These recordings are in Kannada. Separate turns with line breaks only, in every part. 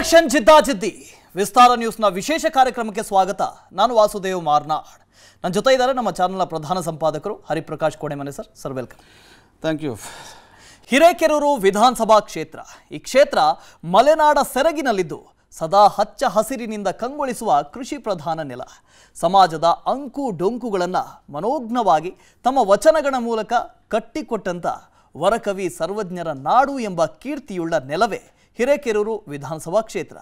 ಎಲೆಕ್ಷನ್ ಜಿದ್ದಾಜಿದ್ದಿ ವಿಸ್ತಾರ ನ್ಯೂಸ್ನ ವಿಶೇಷ ಕಾರ್ಯಕ್ರಮಕ್ಕೆ ಸ್ವಾಗತ ನಾನು ವಾಸುದೇವ್ ಮಾರ್ನಾಡ್ ನನ್ನ ಜೊತೆ ಇದ್ದಾರೆ ನಮ್ಮ ಚಾನೆಲ್ನ ಪ್ರಧಾನ ಸಂಪಾದಕರು Hariprakash Konemane sir sir welcome thank you Hirekerur ವಿಧಾನಸಭಾ ಕ್ಷೇತ್ರ ಈ ಕ್ಷೇತ್ರ ಮಲೆನಾಡ ಸೆರಗಿನಲ್ಲಿದ್ದು ಸದಾ ಹಚ್ಚ ಹಸಿರಿನಿಂದ ಕಂಗೊಳಿಸುವ ಕೃಷಿ ಪ್ರಧಾನ ನೆಲ ಸಮಾಜದ ಅಂಕು ಡೊಂಕುಗಳನ್ನು ಮನೋಜ್ಞವಾಗಿ ತಮ್ಮ ವಚನಗಳ ಮೂಲಕ ಕಟ್ಟಿಕೊಟ್ಟಂಥ ವರಕವಿ ಸರ್ವಜ್ಞರ ನಾಡು ಎಂಬ ಕೀರ್ತಿಯುಳ್ಳ ನೆಲವೇ ಹಿರೇಕೆರೂರು ವಿಧಾನಸಭಾ ಕ್ಷೇತ್ರ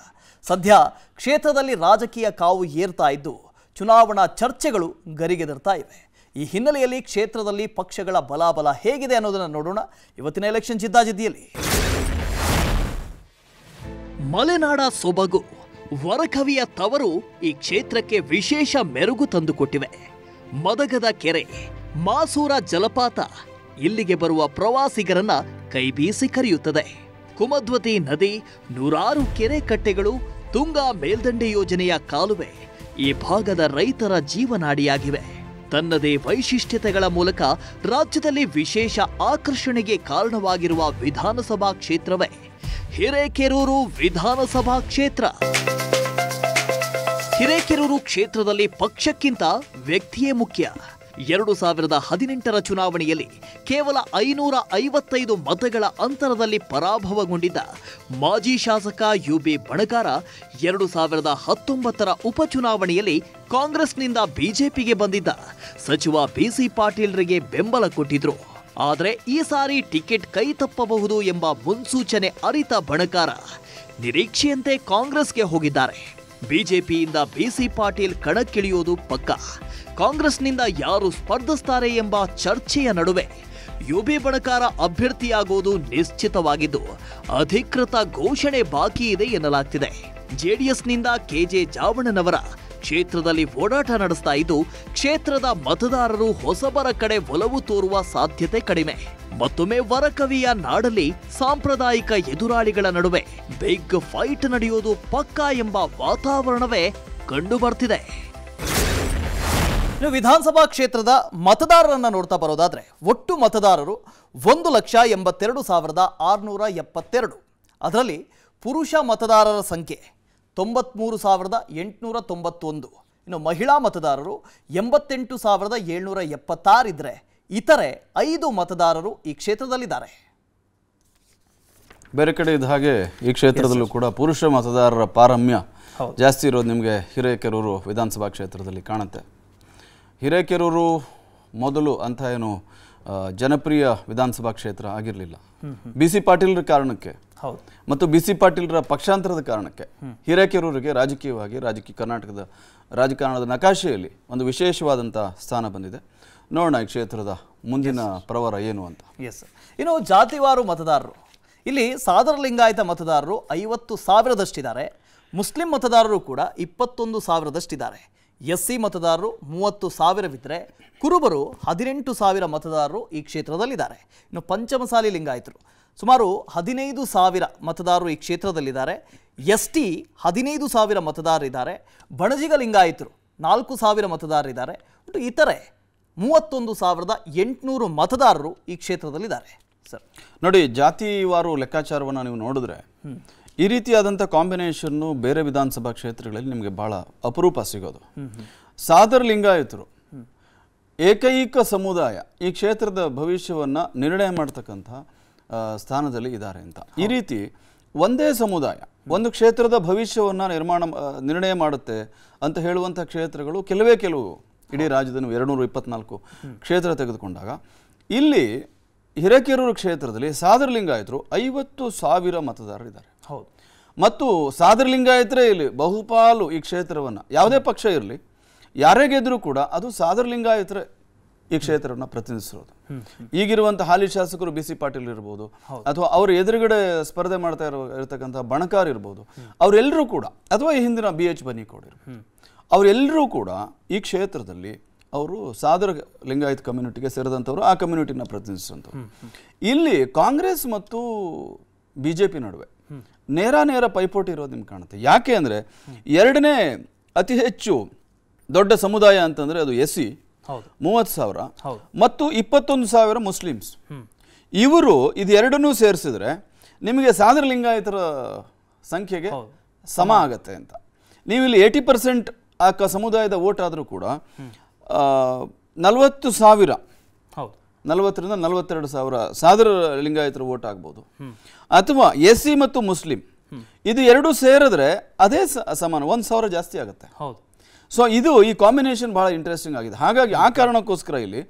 ಸದ್ಯ ಕ್ಷೇತ್ರದಲ್ಲಿ ರಾಜಕೀಯ ಕಾವು ಏರ್ತಾ ಇದ್ದು ಚುನಾವಣಾ ಚರ್ಚೆಗಳು ಗರಿಗೆದರ್ತಾ ಇವೆ ಈ ಹಿನ್ನೆಲೆಯಲ್ಲಿ ಕ್ಷೇತ್ರದಲ್ಲಿ ಪಕ್ಷಗಳ ಬಲಾಬಲ ಹೇಗಿದೆ ಅನ್ನೋದನ್ನು ನೋಡೋಣ ಇವತ್ತಿನ ಎಲೆಕ್ಷನ್ ಜಿದ್ದಾಜಿದ್ದಿಯಲ್ಲಿ ಮಲೆನಾಡ ಸೊಬಗು ವರಕವಿಯ ತವರು ಈ ಕ್ಷೇತ್ರಕ್ಕೆ ವಿಶೇಷ ಮೆರುಗು ತಂದುಕೊಟ್ಟಿವೆ ಮದಗದ ಕೆರೆ ಮಾಸೂರ ಜಲಪಾತ ಇಲ್ಲಿಗೆ ಬರುವ ಪ್ರವಾಸಿಗರನ್ನ ಕೈಬೀಸಿ ಕರೆಯುತ್ತದೆ ಕುಮದ್ವತಿ ನದಿ ನೂರಾರು ಕೆರೆ ಕಟ್ಟೆಗಳು ತುಂಗಾ ಮೇಲ್ದಂಡೆ ಯೋಜನೆಯ ಕಾಲುವೆ ಈ ಭಾಗದ ರೈತರ ಜೀವನಾಡಿಯಾಗಿವೆ ತನ್ನದೇ ವೈಶಿಷ್ಟ್ಯತೆಗಳ ಮೂಲಕ ರಾಜ್ಯದಲ್ಲಿ ವಿಶೇಷ ಆಕರ್ಷಣೆಗೆ ಕಾರಣವಾಗಿರುವ ವಿಧಾನಸಭಾ ಕ್ಷೇತ್ರವೇ ಹಿರೇಕೆರೂರು ವಿಧಾನಸಭಾ ಕ್ಷೇತ್ರ ಹಿರೇಕೆರೂರು ಕ್ಷೇತ್ರದಲ್ಲಿ ಪಕ್ಷಕ್ಕಿಂತ ವ್ಯಕ್ತಿಯೇ ಮುಖ್ಯ ಎರಡು ಸಾವಿರದ ಹದಿನೆಂಟರ ಚುನಾವಣೆಯಲ್ಲಿ ಕೇವಲ ಐನೂರ ಐವತ್ತೈದು ಮತಗಳ ಅಂತರದಲ್ಲಿ ಪರಾಭವಗೊಂಡಿದ್ದ ಮಾಜಿ ಶಾಸಕ ಯು ಬಿ ಬಣಕಾರ ಎರಡು ಸಾವಿರದ ಹತ್ತೊಂಬತ್ತರ ಉಪಚುನಾವಣೆಯಲ್ಲಿ ಕಾಂಗ್ರೆಸ್ನಿಂದ ಬಿಜೆಪಿಗೆ ಬಂದಿದ್ದ ಸಚಿವ ಬಿಸಿ ಪಾಟೀಲ್ರಿಗೆ ಬೆಂಬಲ ಕೊಟ್ಟಿದ್ರು ಆದರೆ ಈ ಸಾರಿ ಟಿಕೆಟ್ ಕೈ ತಪ್ಪಬಹುದು ಎಂಬ ಮುನ್ಸೂಚನೆ ಅರಿತ ಬಣಕಾರ ನಿರೀಕ್ಷೆಯಂತೆ ಕಾಂಗ್ರೆಸ್ಗೆ ಹೋಗಿದ್ದಾರೆ ಬಿಜೆಪಿಯಿಂದ ಬಿಸಿ ಪಾಟೀಲ್ ಕಣಕ್ಕಿಳಿಯೋದು ಪಕ್ಕ ಕಾಂಗ್ರೆಸ್ನಿಂದ ಯಾರು ಸ್ಪರ್ಧಿಸ್ತಾರೆ ಎಂಬ ಚರ್ಚೆಯ ನಡುವೆ ಯುಬಿ ಬಣಕಾರ ಅಭ್ಯರ್ಥಿಯಾಗುವುದು ನಿಶ್ಚಿತವಾಗಿದ್ದು ಅಧಿಕೃತ ಘೋಷಣೆ ಬಾಕಿ ಇದೆ ಎನ್ನಲಾಗ್ತಿದೆ ಜೆಡಿಎಸ್ನಿಂದ ಕೆಜೆ ಜಾವಣ್ಣನವರ ಕ್ಷೇತ್ರದಲ್ಲಿ ಓಡಾಟ ನಡೆಸ್ತಾ ಇದ್ದು ಕ್ಷೇತ್ರದ ಮತದಾರರು ಹೊಸಬರ ಕಡೆ ಒಲವು ತೋರುವ ಸಾಧ್ಯತೆ ಕಡಿಮೆ ಮತ್ತೊಮ್ಮೆ ವರಕವಿಯ ನಾಡಲ್ಲಿ ಸಾಂಪ್ರದಾಯಿಕ ಎದುರಾಳಿಗಳ ನಡುವೆ ಬಿಗ್ ಫೈಟ್ ನಡೆಯೋದು ಪಕ್ಕಾ ಎಂಬ ವಾತಾವರಣವೇ ಕಂಡು ಬರ್ತಿದೆ ವಿಧಾನಸಭಾ ಕ್ಷೇತ್ರದ ಮತದಾರರನ್ನು ನೋಡ್ತಾ ಬರೋದಾದರೆ ಒಟ್ಟು ಮತದಾರರು ಒಂದು ಲಕ್ಷ ಎಂಬತ್ತೆರಡು ಸಾವಿರದ ಆರುನೂರ ಎಪ್ಪತ್ತೆರಡು ಅದರಲ್ಲಿ ಪುರುಷ ಮತದಾರರ ಸಂಖ್ಯೆ ತೊಂಬತ್ತ್ಮೂರು ಸಾವಿರದ ಎಂಟುನೂರ ತೊಂಬತ್ತೊಂದು ಇನ್ನು ಮಹಿಳಾ ಮತದಾರರು ಎಂಬತ್ತೆಂಟು ಸಾವಿರದ ಏಳ್ನೂರ ಎಪ್ಪತ್ತಾರಿದ್ದರೆ ಇತರೆ ಐದು ಮತದಾರರು ಈ ಕ್ಷೇತ್ರದಲ್ಲಿದ್ದಾರೆ
ಬೇರೆ ಕಡೆ ಇದ್ದ ಹಾಗೆ ಈ ಕ್ಷೇತ್ರದಲ್ಲೂ ಕೂಡ ಪುರುಷ ಮತದಾರರ ಪಾರಮ್ಯ ಜಾಸ್ತಿ ಇರೋದು ನಿಮಗೆ ಹಿರೇಕೆರೂರು ವಿಧಾನಸಭಾ ಕ್ಷೇತ್ರದಲ್ಲಿ ಕಾಣುತ್ತೆ ಹಿರೇಕೆರೂರು ಮೊದಲು ಅಂಥ ಏನು ಜನಪ್ರಿಯ ವಿಧಾನಸಭಾ ಕ್ಷೇತ್ರ ಆಗಿರಲಿಲ್ಲ ಬಿ ಸಿ ಪಾಟೀಲ್ರ ಕಾರಣಕ್ಕೆ ಹೌದು ಮತ್ತು ಬಿ ಸಿ ಪಾಟೀಲ್ರ ಪಕ್ಷಾಂತರದ ಕಾರಣಕ್ಕೆ ಹಿರೇಕೆರೂರಿಗೆ ರಾಜಕೀಯವಾಗಿ ರಾಜಕೀಯ ಕರ್ನಾಟಕದ ರಾಜಕಾರಣದ ನಕಾಶೆಯಲ್ಲಿ ಒಂದು ವಿಶೇಷವಾದಂಥ ಸ್ಥಾನ ಬಂದಿದೆ ನೋಡೋಣ ಈ ಕ್ಷೇತ್ರದ ಮುಂದಿನ
ಪ್ರವರ ಏನು ಅಂತ ಎಸ್ ಇನ್ನು ಜಾತಿವಾರು ಮತದಾರರು ಇಲ್ಲಿ ಸಾದರ ಲಿಂಗಾಯತ ಮತದಾರರು ಐವತ್ತು ಸಾವಿರದಷ್ಟಿದ್ದಾರೆ ಮುಸ್ಲಿಂ ಮತದಾರರು ಕೂಡ ಇಪ್ಪತ್ತೊಂದು ಸಾವಿರದಷ್ಟಿದ್ದಾರೆ ಎಸ್ ಸಿ ಮತದಾರರು ಮೂವತ್ತು ಸಾವಿರವಿದ್ದರೆ ಕುರುಬರು ಹದಿನೆಂಟು ಸಾವಿರ ಮತದಾರರು ಈ ಕ್ಷೇತ್ರದಲ್ಲಿದ್ದಾರೆ ಇನ್ನು ಪಂಚಮಸಾಲಿ ಲಿಂಗಾಯತರು ಸುಮಾರು ಹದಿನೈದು ಸಾವಿರ ಮತದಾರರು ಈ ಕ್ಷೇತ್ರದಲ್ಲಿದ್ದಾರೆ ಎಸ್ ಟಿ ಹದಿನೈದು ಸಾವಿರ ಮತದಾರರಿದ್ದಾರೆ ಬಣಜಿಗ ಲಿಂಗಾಯಿತರು ನಾಲ್ಕು ಸಾವಿರ ಮತದಾರರಿದ್ದಾರೆ ಒಟ್ಟು ಇತರೆ ಮೂವತ್ತೊಂದು ಸಾವಿರದ ಎಂಟುನೂರು ಮತದಾರರು ಈ ಕ್ಷೇತ್ರದಲ್ಲಿದ್ದಾರೆ ಸರ್
ನೋಡಿ ಜಾತಿವಾರು ಲೆಕ್ಕಾಚಾರವನ್ನು ನೀವು ನೋಡಿದ್ರೆ ಈ ರೀತಿಯಾದಂಥ ಕಾಂಬಿನೇಷನ್ನು ಬೇರೆ ವಿಧಾನಸಭಾ ಕ್ಷೇತ್ರಗಳಲ್ಲಿ ನಿಮಗೆ ಭಾಳ ಅಪರೂಪ ಸಿಗೋದು ಸಾದರ ಲಿಂಗಾಯತರು ಏಕೈಕ ಸಮುದಾಯ ಈ ಕ್ಷೇತ್ರದ ಭವಿಷ್ಯವನ್ನು ನಿರ್ಣಯ ಮಾಡ್ತಕ್ಕಂಥ ಸ್ಥಾನದಲ್ಲಿ ಇದ್ದಾರೆ ಅಂತ ಈ ರೀತಿ ಒಂದೇ ಸಮುದಾಯ ಒಂದು ಕ್ಷೇತ್ರದ ಭವಿಷ್ಯವನ್ನು ನಿರ್ಮಾಣ ನಿರ್ಣಯ ಮಾಡುತ್ತೆ ಅಂತ ಹೇಳುವಂಥ ಕ್ಷೇತ್ರಗಳು ಕೆಲವೇ ಕೆಲವು ಇಡೀ ರಾಜ್ಯದಲ್ಲಿ ಎರಡು ಇಪ್ಪತ್ನಾಲ್ಕು ಕ್ಷೇತ್ರ ತೆಗೆದುಕೊಂಡಾಗ ಇಲ್ಲಿ ಹಿರೇಕೆರೂರು ಕ್ಷೇತ್ರದಲ್ಲಿ ಸಾದರಲಿಂಗಾಯತರು ಐವತ್ತು ಸಾವಿರ ಮತದಾರರಿದ್ದಾರೆ ಹೌದು ಮತ್ತು ಸಾದರಲಿಂಗಾಯತರೇ ಇಲ್ಲಿ ಬಹುಪಾಲು ಈ ಕ್ಷೇತ್ರವನ್ನು ಯಾವುದೇ ಪಕ್ಷ ಇರಲಿ ಯಾರೇ ಗೆದ್ದರೂ ಕೂಡ ಅದು ಸಾದರಲಿಂಗಾಯತರೇ ಈ ಕ್ಷೇತ್ರವನ್ನು ಪ್ರತಿನಿಧಿಸಿರೋದು ಈಗಿರುವಂಥ ಹಾಲಿ ಶಾಸಕರು ಬಿ ಸಿ ಪಾಟೀಲ್ ಇರ್ಬೋದು ಅಥವಾ ಅವ್ರ ಎದುರುಗಡೆ ಸ್ಪರ್ಧೆ ಮಾಡ್ತಾ ಇರೋ ಇರತಕ್ಕಂಥ ಬಣಕಾರ್ ಇರ್ಬೋದು ಅವರೆಲ್ಲರೂ ಕೂಡ ಅಥವಾ ಈ ಹಿಂದಿನ ಬಿ ಎಚ್ ಕೊಡಿರು ಅವರೆಲ್ಲರೂ ಕೂಡ ಈ ಕ್ಷೇತ್ರದಲ್ಲಿ ಅವರು ಸಾದರ ಲಿಂಗಾಯತ್ ಕಮ್ಯುನಿಟಿಗೆ ಸೇರಿದಂಥವ್ರು ಆ ಕಮ್ಯುನಿಟಿನ ಪ್ರತಿನಿಧಿಸಿದಂಥವ್ರು ಇಲ್ಲಿ ಕಾಂಗ್ರೆಸ್ ಮತ್ತು ಬಿ ಜೆ ಪಿ ನಡುವೆ ನೇರ ನೇರ ಪೈಪೋಟಿ ಇರೋದು ನಿಮ್ಗೆ ಕಾಣುತ್ತೆ ಯಾಕೆ ಅಂದರೆ ಎರಡನೇ ಅತಿ ಹೆಚ್ಚು ದೊಡ್ಡ ಸಮುದಾಯ ಅಂತಂದರೆ ಅದು ಎಸ್ ಸಿ ಮೂವತ್ತು ಸಾವಿರ ಮತ್ತು ಇಪ್ಪತ್ತೊಂದು ಸಾವಿರ ಮುಸ್ಲಿಮ್ಸ್ ಇವರು ಇದು ಎರಡನ್ನೂ ಸೇರಿಸಿದ್ರೆ ನಿಮಗೆ ಸಾದರ ಲಿಂಗಾಯತರ ಸಂಖ್ಯೆಗೆ ಸಮ ಆಗತ್ತೆ ಅಂತ ನೀವು ಇಲ್ಲಿ ಏಯ್ಟಿ ಪರ್ಸೆಂಟ್ ಆ ಸಮುದಾಯದ ಓಟ್ ಆದರೂ ಕೂಡ ನಲವತ್ತು ಸಾವಿರ ನಲವತ್ತರಿಂದ ನಲವತ್ತೆರಡು ಸಾವಿರ ಸಾದರ ಲಿಂಗಾಯತರ ಓಟ್ ಆಗ್ಬೋದು ಅಥವಾ ಎಸ್ ಸಿ ಮತ್ತು ಮುಸ್ಲಿಂ ಇದು ಎರಡೂ ಸೇರಿದ್ರೆ ಅದೇ ಸಮಾನ ಒಂದು ಸಾವಿರ ಜಾಸ್ತಿ ಆಗುತ್ತೆ ಹೌದು ಸೊ ಇದು ಈ ಕಾಂಬಿನೇಷನ್ ಬಹಳ ಇಂಟ್ರೆಸ್ಟಿಂಗ್ ಆಗಿದೆ ಹಾಗಾಗಿ ಆ ಕಾರಣಕ್ಕೋಸ್ಕರ ಇಲ್ಲಿ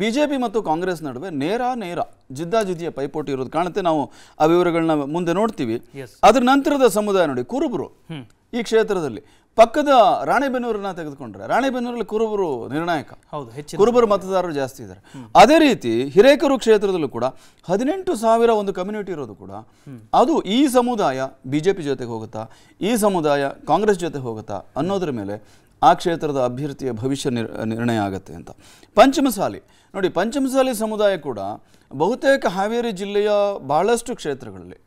ಬಿ ಜೆ ಪಿ ಮತ್ತು ಕಾಂಗ್ರೆಸ್ ನಡುವೆ ನೇರ ನೇರ ಜಿದ್ದಾಜಿದ್ದಿಯ ಪೈಪೋಟಿ ಇರೋದು ಕಾಣುತ್ತೆ ನಾವು ಆ ವಿವರಗಳನ್ನ ಮುಂದೆ ನೋಡ್ತೀವಿ ಅದ್ರ ನಂತರದ ಸಮುದಾಯ ನೋಡಿ ಕುರುಬರು ಈ ಕ್ಷೇತ್ರದಲ್ಲಿ ಪಕ್ಕದ ರಾಣೆಬೆನ್ನೂರನ್ನ ತೆಗೆದುಕೊಂಡ್ರೆ ರಾಣೆಬೆನ್ನೂರಲ್ಲಿ ಕುರುಬರು ನಿರ್ಣಾಯಕ ಹೌದು ಕುರುಬರು ಮತದಾರರು ಜಾಸ್ತಿ ಇದ್ದಾರೆ ಅದೇ ರೀತಿ ಹಿರೇಕರು ಕ್ಷೇತ್ರದಲ್ಲೂ ಕೂಡ ಹದಿನೆಂಟು ಸಾವಿರ ಒಂದು ಕಮ್ಯುನಿಟಿ ಇರೋದು ಕೂಡ ಅದು ಈ ಸಮುದಾಯ ಬಿ ಜೆ ಪಿ ಜೊತೆಗೆ ಹೋಗುತ್ತಾ ಈ ಸಮುದಾಯ ಕಾಂಗ್ರೆಸ್ ಜೊತೆ ಹೋಗುತ್ತಾ ಅನ್ನೋದ್ರ ಮೇಲೆ ಆ ಕ್ಷೇತ್ರದ ಅಭ್ಯರ್ಥಿಯ ಭವಿಷ್ಯ ನಿರ್ ನಿರ್ಣಯ ಆಗುತ್ತೆ ಅಂತ ಪಂಚಮಸಾಲಿ ನೋಡಿ ಪಂಚಮಸಾಲಿ ಸಮುದಾಯ ಕೂಡ ಬಹುತೇಕ ಹಾವೇರಿ ಜಿಲ್ಲೆಯ ಬಹಳಷ್ಟು ಕ್ಷೇತ್ರಗಳಲ್ಲಿ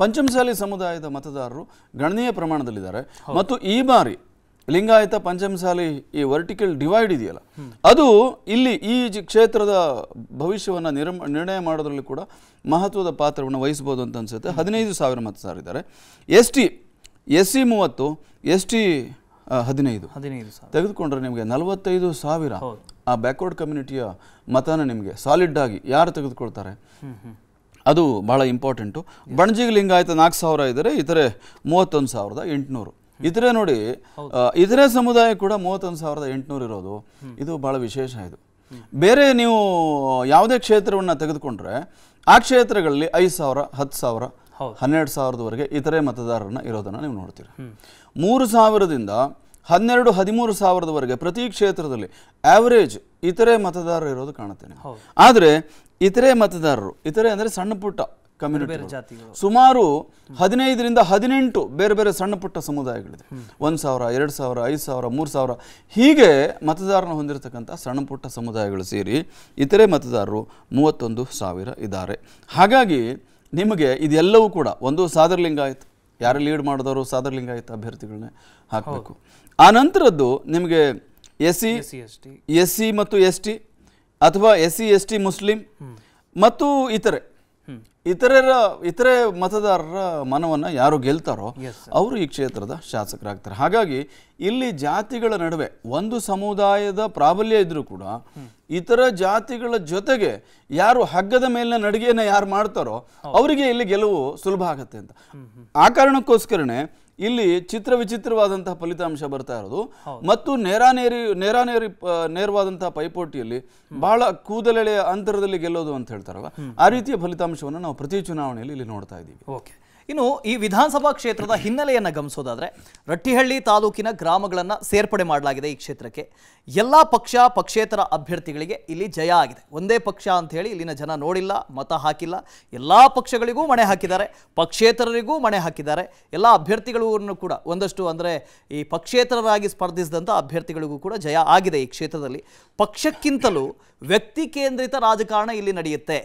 ಪಂಚಮಸಾಲಿ ಸಮುದಾಯದ ಮತದಾರರು ಗಣನೀಯ ಪ್ರಮಾಣದಲ್ಲಿದ್ದಾರೆ ಮತ್ತು ಈ ಬಾರಿ ಲಿಂಗಾಯತ ಪಂಚಮಸಾಲಿ ಈ ವರ್ಟಿಕಲ್ ಡಿವೈಡ್ ಇದೆಯಲ್ಲ ಅದು ಇಲ್ಲಿ ಈ ಕ್ಷೇತ್ರದ ಭವಿಷ್ಯವನ್ನು ನಿರ್ಮ ನಿರ್ಣಯ ಮಾಡೋದ್ರಲ್ಲಿ ಕೂಡ ಮಹತ್ವದ ಪಾತ್ರವನ್ನು ವಹಿಸ್ಬೋದು ಅಂತ ಅನ್ಸುತ್ತೆ ಹದಿನೈದು ಸಾವಿರ ಮತದಾರರಿದ್ದಾರೆ ಎಸ್ ಟಿ ಎಸ್ ಸಿ ಮೂವತ್ತು ಎಸ್ ಟಿ ಹದಿನೈದು ತೆಗೆದುಕೊಂಡ್ರೆ ನಿಮಗೆ ನಲವತ್ತೈದು ಸಾವಿರ ಆ ಬ್ಯಾಕ್ವರ್ಡ್ ಕಮ್ಯುನಿಟಿಯ ಮತನ ನಿಮಗೆ ಸಾಲಿಡ್ ಆಗಿ ಯಾರು ತೆಗೆದುಕೊಳ್ತಾರೆ ಅದು ಬಹಳ ಇಂಪಾರ್ಟೆಂಟು ಬಣಜಿಗೆ ಲಿಂಗಾಯತ ನಾಲ್ಕು ಸಾವಿರ ಇದ್ದರೆ ಇತರೆ ಮೂವತ್ತೊಂದು ಸಾವಿರದ ಎಂಟುನೂರು ಇತರೆ ನೋಡಿ ಇತರೆ ಸಮುದಾಯ ಕೂಡ ಮೂವತ್ತೊಂದು ಸಾವಿರದ ಎಂಟುನೂರು ಇರೋದು ಇದು ಬಹಳ ವಿಶೇಷ ಇದು ಬೇರೆ ನೀವು ಯಾವುದೇ ಕ್ಷೇತ್ರವನ್ನು ತೆಗೆದುಕೊಂಡ್ರೆ ಆ ಕ್ಷೇತ್ರಗಳಲ್ಲಿ ಐದು ಸಾವಿರ ಹತ್ತು ಸಾವಿರ ಹನ್ನೆರಡು ಸಾವಿರದವರೆಗೆ ಇತರೆ ಮತದಾರರನ್ನ ಇರೋದನ್ನ ನೀವು ನೋಡ್ತೀರಿ ಮೂರು ಸಾವಿರದಿಂದ ಹನ್ನೆರಡು ಹದಿಮೂರು ಸಾವಿರದವರೆಗೆ ಪ್ರತಿ ಕ್ಷೇತ್ರದಲ್ಲಿ ಆವರೇಜ್ ಇತರೆ ಮತದಾರರು ಇರೋದು ಕಾಣುತ್ತೇನೆ ಆದರೆ ಇತರೆ ಮತದಾರರು ಇತರೆ ಅಂದರೆ ಸಣ್ಣ ಪುಟ್ಟ ಕಮ್ಯುನಿಟಿ ಸುಮಾರು ಹದಿನೈದರಿಂದ ಹದಿನೆಂಟು ಬೇರೆ ಬೇರೆ ಸಣ್ಣ ಪುಟ್ಟ ಸಮುದಾಯಗಳಿದೆ ಒಂದು ಸಾವಿರ ಎರಡು ಸಾವಿರ ಐದು ಸಾವಿರ ಮೂರು ಸಾವಿರ ಹೀಗೆ ಮತದಾರನ ಹೊಂದಿರತಕ್ಕಂಥ ಸಣ್ಣ ಪುಟ್ಟ ಸಮುದಾಯಗಳು ಸೇರಿ ಇತರೆ ಮತದಾರರು ಮೂವತ್ತೊಂದು ಸಾವಿರ ಇದ್ದಾರೆ ಹಾಗಾಗಿ ನಿಮಗೆ ಇದೆಲ್ಲವೂ ಕೂಡ ಒಂದು ಸಾದರ್ಲಿಂಗ ಆಯಿತು ಯಾರು ಲೀಡ್ ಮಾಡಿದವರು ಸಾದರ್ಲಿಂಗ ಆಯಿತು ಅಭ್ಯರ್ಥಿಗಳನ್ನ ಹಾಕಬೇಕು ಆ ನಂತರದ್ದು ನಿಮಗೆ ಎಸ್ ಸಿ ಎಸ್ ಸಿ ಮತ್ತು ಎಸ್ ಟಿ ಅಥವಾ ಎಸ್ ಸಿ ಎಸ್ ಟಿ ಮುಸ್ಲಿಂ ಮತ್ತು ಇತರೆ ಇತರರ ಇತರೆ ಮತದಾರರ ಮನವನ್ನು ಯಾರು ಗೆಲ್ತಾರೋ ಅವರು ಈ ಕ್ಷೇತ್ರದ ಶಾಸಕರಾಗ್ತಾರೆ ಹಾಗಾಗಿ ಇಲ್ಲಿ ಜಾತಿಗಳ ನಡುವೆ ಒಂದು ಸಮುದಾಯದ ಪ್ರಾಬಲ್ಯ ಇದ್ರೂ ಕೂಡ ಇತರ ಜಾತಿಗಳ ಜೊತೆಗೆ ಯಾರು ಹಗ್ಗದ ಮೇಲಿನ ನಡಿಗೆಯನ್ನು ಯಾರು ಮಾಡ್ತಾರೋ ಅವರಿಗೆ ಇಲ್ಲಿ ಗೆಲುವು ಸುಲಭ ಆಗತ್ತೆ ಅಂತ ಆ ಕಾರಣಕ್ಕೋಸ್ಕರನೇ ಇಲ್ಲಿ ಚಿತ್ರ ವಿಚಿತ್ರವಾದಂತಹ ಫಲಿತಾಂಶ ಬರ್ತಾ ಇರೋದು ಮತ್ತು ನೇರಾನೇರಿ ನೇರಾನೇರಿ ನೇರವಾದಂತಹ ಪೈಪೋಟಿಯಲ್ಲಿ ಬಹಳ ಕೂದಲೆಳೆಯ ಅಂತರದಲ್ಲಿ ಗೆಲ್ಲೋದು ಅಂತ
ಹೇಳ್ತಾರಲ್ಲ ಆ ರೀತಿಯ ಫಲಿತಾಂಶವನ್ನು ನಾವು ಪ್ರತಿ ಚುನಾವಣೆಯಲ್ಲಿ ಇಲ್ಲಿ ನೋಡ್ತಾ ಇದ್ದೀವಿ ಓಕೆ ಇನ್ನು ಈ ವಿಧಾನಸಭಾ ಕ್ಷೇತ್ರದ ಹಿನ್ನೆಲೆಯನ್ನು ಗಮನಿಸೋದಾದರೆ ರಟ್ಟಿಹಳ್ಳಿ ತಾಲೂಕಿನ ಗ್ರಾಮಗಳನ್ನು ಸೇರ್ಪಡೆ ಮಾಡಲಾಗಿದೆ ಈ ಕ್ಷೇತ್ರಕ್ಕೆ ಎಲ್ಲ ಪಕ್ಷ ಪಕ್ಷೇತರ ಅಭ್ಯರ್ಥಿಗಳಿಗೆ ಇಲ್ಲಿ ಜಯ ಆಗಿದೆ ಒಂದೇ ಪಕ್ಷ ಅಂಥೇಳಿ ಇಲ್ಲಿನ ಜನ ನೋಡಿಲ್ಲ ಮತ ಹಾಕಿಲ್ಲ ಎಲ್ಲ ಪಕ್ಷಗಳಿಗೂ ಮಣೆ ಹಾಕಿದ್ದಾರೆ ಪಕ್ಷೇತರರಿಗೂ ಮಣೆ ಹಾಕಿದ್ದಾರೆ ಎಲ್ಲ ಅಭ್ಯರ್ಥಿಗಳನ್ನು ಕೂಡ ಒಂದಷ್ಟು ಅಂದರೆ ಈ ಪಕ್ಷೇತರರಾಗಿ ಸ್ಪರ್ಧಿಸಿದಂಥ ಅಭ್ಯರ್ಥಿಗಳಿಗೂ ಕೂಡ ಜಯ ಆಗಿದೆ ಈ ಕ್ಷೇತ್ರದಲ್ಲಿ ಪಕ್ಷಕ್ಕಿಂತಲೂ ವ್ಯಕ್ತಿ ಕೇಂದ್ರಿತ ರಾಜಕಾರಣ ಇಲ್ಲಿ ನಡೆಯುತ್ತೆ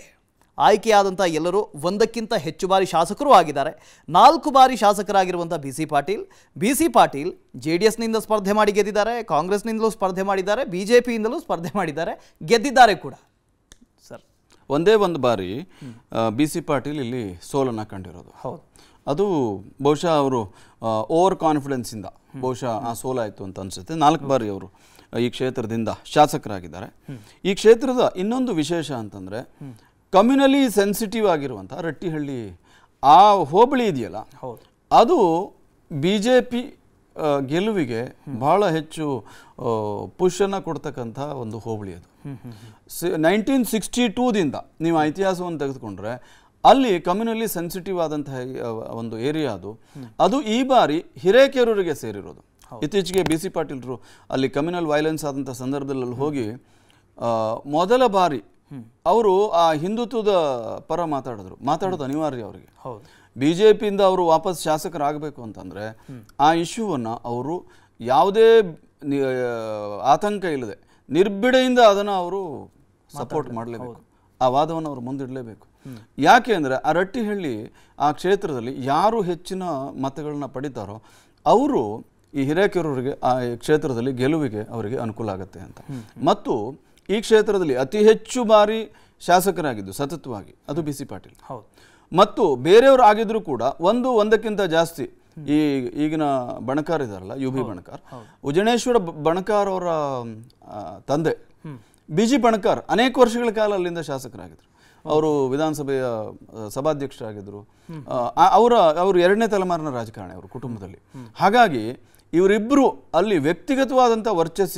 ಆಯ್ಕೆಯಾದಂಥ ಎಲ್ಲರೂ ಒಂದಕ್ಕಿಂತ ಹೆಚ್ಚು ಬಾರಿ ಶಾಸಕರೂ ಆಗಿದ್ದಾರೆ ನಾಲ್ಕು ಬಾರಿ ಶಾಸಕರಾಗಿರುವಂಥ B C Patil B C Patil J D ಎಸ್ನಿಂದ ಸ್ಪರ್ಧೆ ಮಾಡಿ ಗೆದ್ದಿದ್ದಾರೆ ಕಾಂಗ್ರೆಸ್ನಿಂದಲೂ ಸ್ಪರ್ಧೆ ಮಾಡಿದ್ದಾರೆ ಬಿ ಜೆ ಪಿಯಿಂದಲೂ ಸ್ಪರ್ಧೆ ಮಾಡಿದ್ದಾರೆ ಗೆದ್ದಿದ್ದಾರೆ ಕೂಡ ಸರ್
ಒಂದೇ ಒಂದು ಬಾರಿ ಬಿ ಸಿ ಪಾಟೀಲ್ ಇಲ್ಲಿ ಸೋಲನ್ನು ಕಂಡಿರೋದು ಹೌದು ಅದು ಬಹುಶಃ ಅವರು ಓವರ್ ಕಾನ್ಫಿಡೆನ್ಸಿಂದ ಬಹುಶಃ ಆ ಸೋಲಾಯಿತು ಅಂತ ಅನಿಸುತ್ತೆ ನಾಲ್ಕು ಬಾರಿ ಅವರು ಈ ಕ್ಷೇತ್ರದಿಂದ ಶಾಸಕರಾಗಿದ್ದಾರೆ ಈ ಕ್ಷೇತ್ರದ ಇನ್ನೊಂದು ವಿಶೇಷ ಅಂತಂದರೆ ಕಮ್ಯುನಲಿ ಸೆನ್ಸಿಟಿವ್ ಆಗಿರುವಂಥ ರಟ್ಟಿಹಳ್ಳಿ ಆ ಹೋಬಳಿ ಇದೆಯಲ್ಲ ಅದು ಬಿ ಜೆ ಪಿ ಗೆಲುವಿಗೆ ಬಹಳ ಹೆಚ್ಚು ಪುಷನ್ನು ಕೊಡ್ತಕ್ಕಂಥ ಒಂದು ಹೋಬಳಿ ಅದು ನೈನ್ಟೀನ್ ಸಿಕ್ಸ್ಟಿ ಟೂದಿಂದ ನೀವು ಇತಿಹಾಸವನ್ನು ತೆಗೆದುಕೊಂಡ್ರೆ ಅಲ್ಲಿ ಕಮ್ಯುನಲಿ ಸೆನ್ಸಿಟಿವ್ ಆದಂತಹ ಒಂದು ಏರಿಯಾ ಅದು ಅದು ಈ ಬಾರಿ ಹಿರೇಕೆರೂರಿಗೆ ಸೇರಿರೋದು ಇತ್ತೀಚೆಗೆ ಬಿ ಸಿ ಪಾಟೀಲ್ರು ಅಲ್ಲಿ ಕಮ್ಯುನಲ್ ವೈಲೆನ್ಸ್ ಆದಂಥ ಸಂದರ್ಭದಲ್ಲಿ ಹೋಗಿ ಮೊದಲ ಬಾರಿ ಅವರು ಆ ಹಿಂದುತ್ವದ ಪರ ಮಾತಾಡಿದ್ರು ಮಾತಾಡೋದು ಅನಿವಾರ್ಯ ಅವರಿಗೆ ಬಿ ಜೆ ಪಿಯಿಂದ ಅವರು ವಾಪಸ್ ಶಾಸಕರಾಗಬೇಕು ಅಂತಂದರೆ ಆ ಇಶ್ಯೂವನ್ನು ಅವರು ಯಾವುದೇ ಆತಂಕ ಇಲ್ಲದೆ ನಿರ್ಬಿಡೆಯಿಂದ ಅದನ್ನು ಅವರು ಸಪೋರ್ಟ್ ಮಾಡಲೇಬೇಕು ಆ ವಾದವನ್ನು ಅವರು ಮುಂದಿಡಲೇಬೇಕು ಯಾಕೆ ಅಂದರೆ ಆ ರಟ್ಟಿಹಳ್ಳಿ ಆ ಕ್ಷೇತ್ರದಲ್ಲಿ ಯಾರು ಹೆಚ್ಚಿನ ಮತಗಳನ್ನ ಪಡಿತಾರೋ ಅವರು ಈ ಹಿರೇಕೆರೂರಿಗೆ ಆ ಕ್ಷೇತ್ರದಲ್ಲಿ ಗೆಲುವಿಗೆ ಅವರಿಗೆ ಅನುಕೂಲ ಆಗುತ್ತೆ ಅಂತ ಮತ್ತು ಈ ಕ್ಷೇತ್ರದಲ್ಲಿ ಅತಿ ಹೆಚ್ಚು ಬಾರಿ ಶಾಸಕರಾಗಿದ್ದು ಸತತವಾಗಿ ಅದು ಬಿ ಸಿ ಪಾಟೀಲ್ ಹೌದು ಮತ್ತು ಬೇರೆಯವರು ಆಗಿದ್ರು ಕೂಡ ಒಂದು ಒಂದಕ್ಕಿಂತ ಜಾಸ್ತಿ ಈ ಈಗಿನ ಬಣಕಾರ್ ಇದಾರಲ್ಲ ಯು ಬಿ ಬಣಕಾರ್ ಉಜನೇಶ್ವರ ಬಣಕಾರ್ ಅವರ ತಂದೆ ಬಿ ಜಿ ಬಣಕಾರ್ ಅನೇಕ ವರ್ಷಗಳ ಕಾಲ ಅಲ್ಲಿಂದ ಶಾಸಕರಾಗಿದ್ರು ಅವರು ವಿಧಾನಸಭೆಯ ಸಭಾಧ್ಯಕ್ಷರಾಗಿದ್ದರು ಅವರ ಅವರು ಎರಡನೇ ತಲೆಮಾರಿನ ರಾಜಕಾರಣಿ ಅವರು ಕುಟುಂಬದಲ್ಲಿ ಹಾಗಾಗಿ ಇವರಿಬ್ಬರು ಅಲ್ಲಿ ವ್ಯಕ್ತಿಗತವಾದಂಥ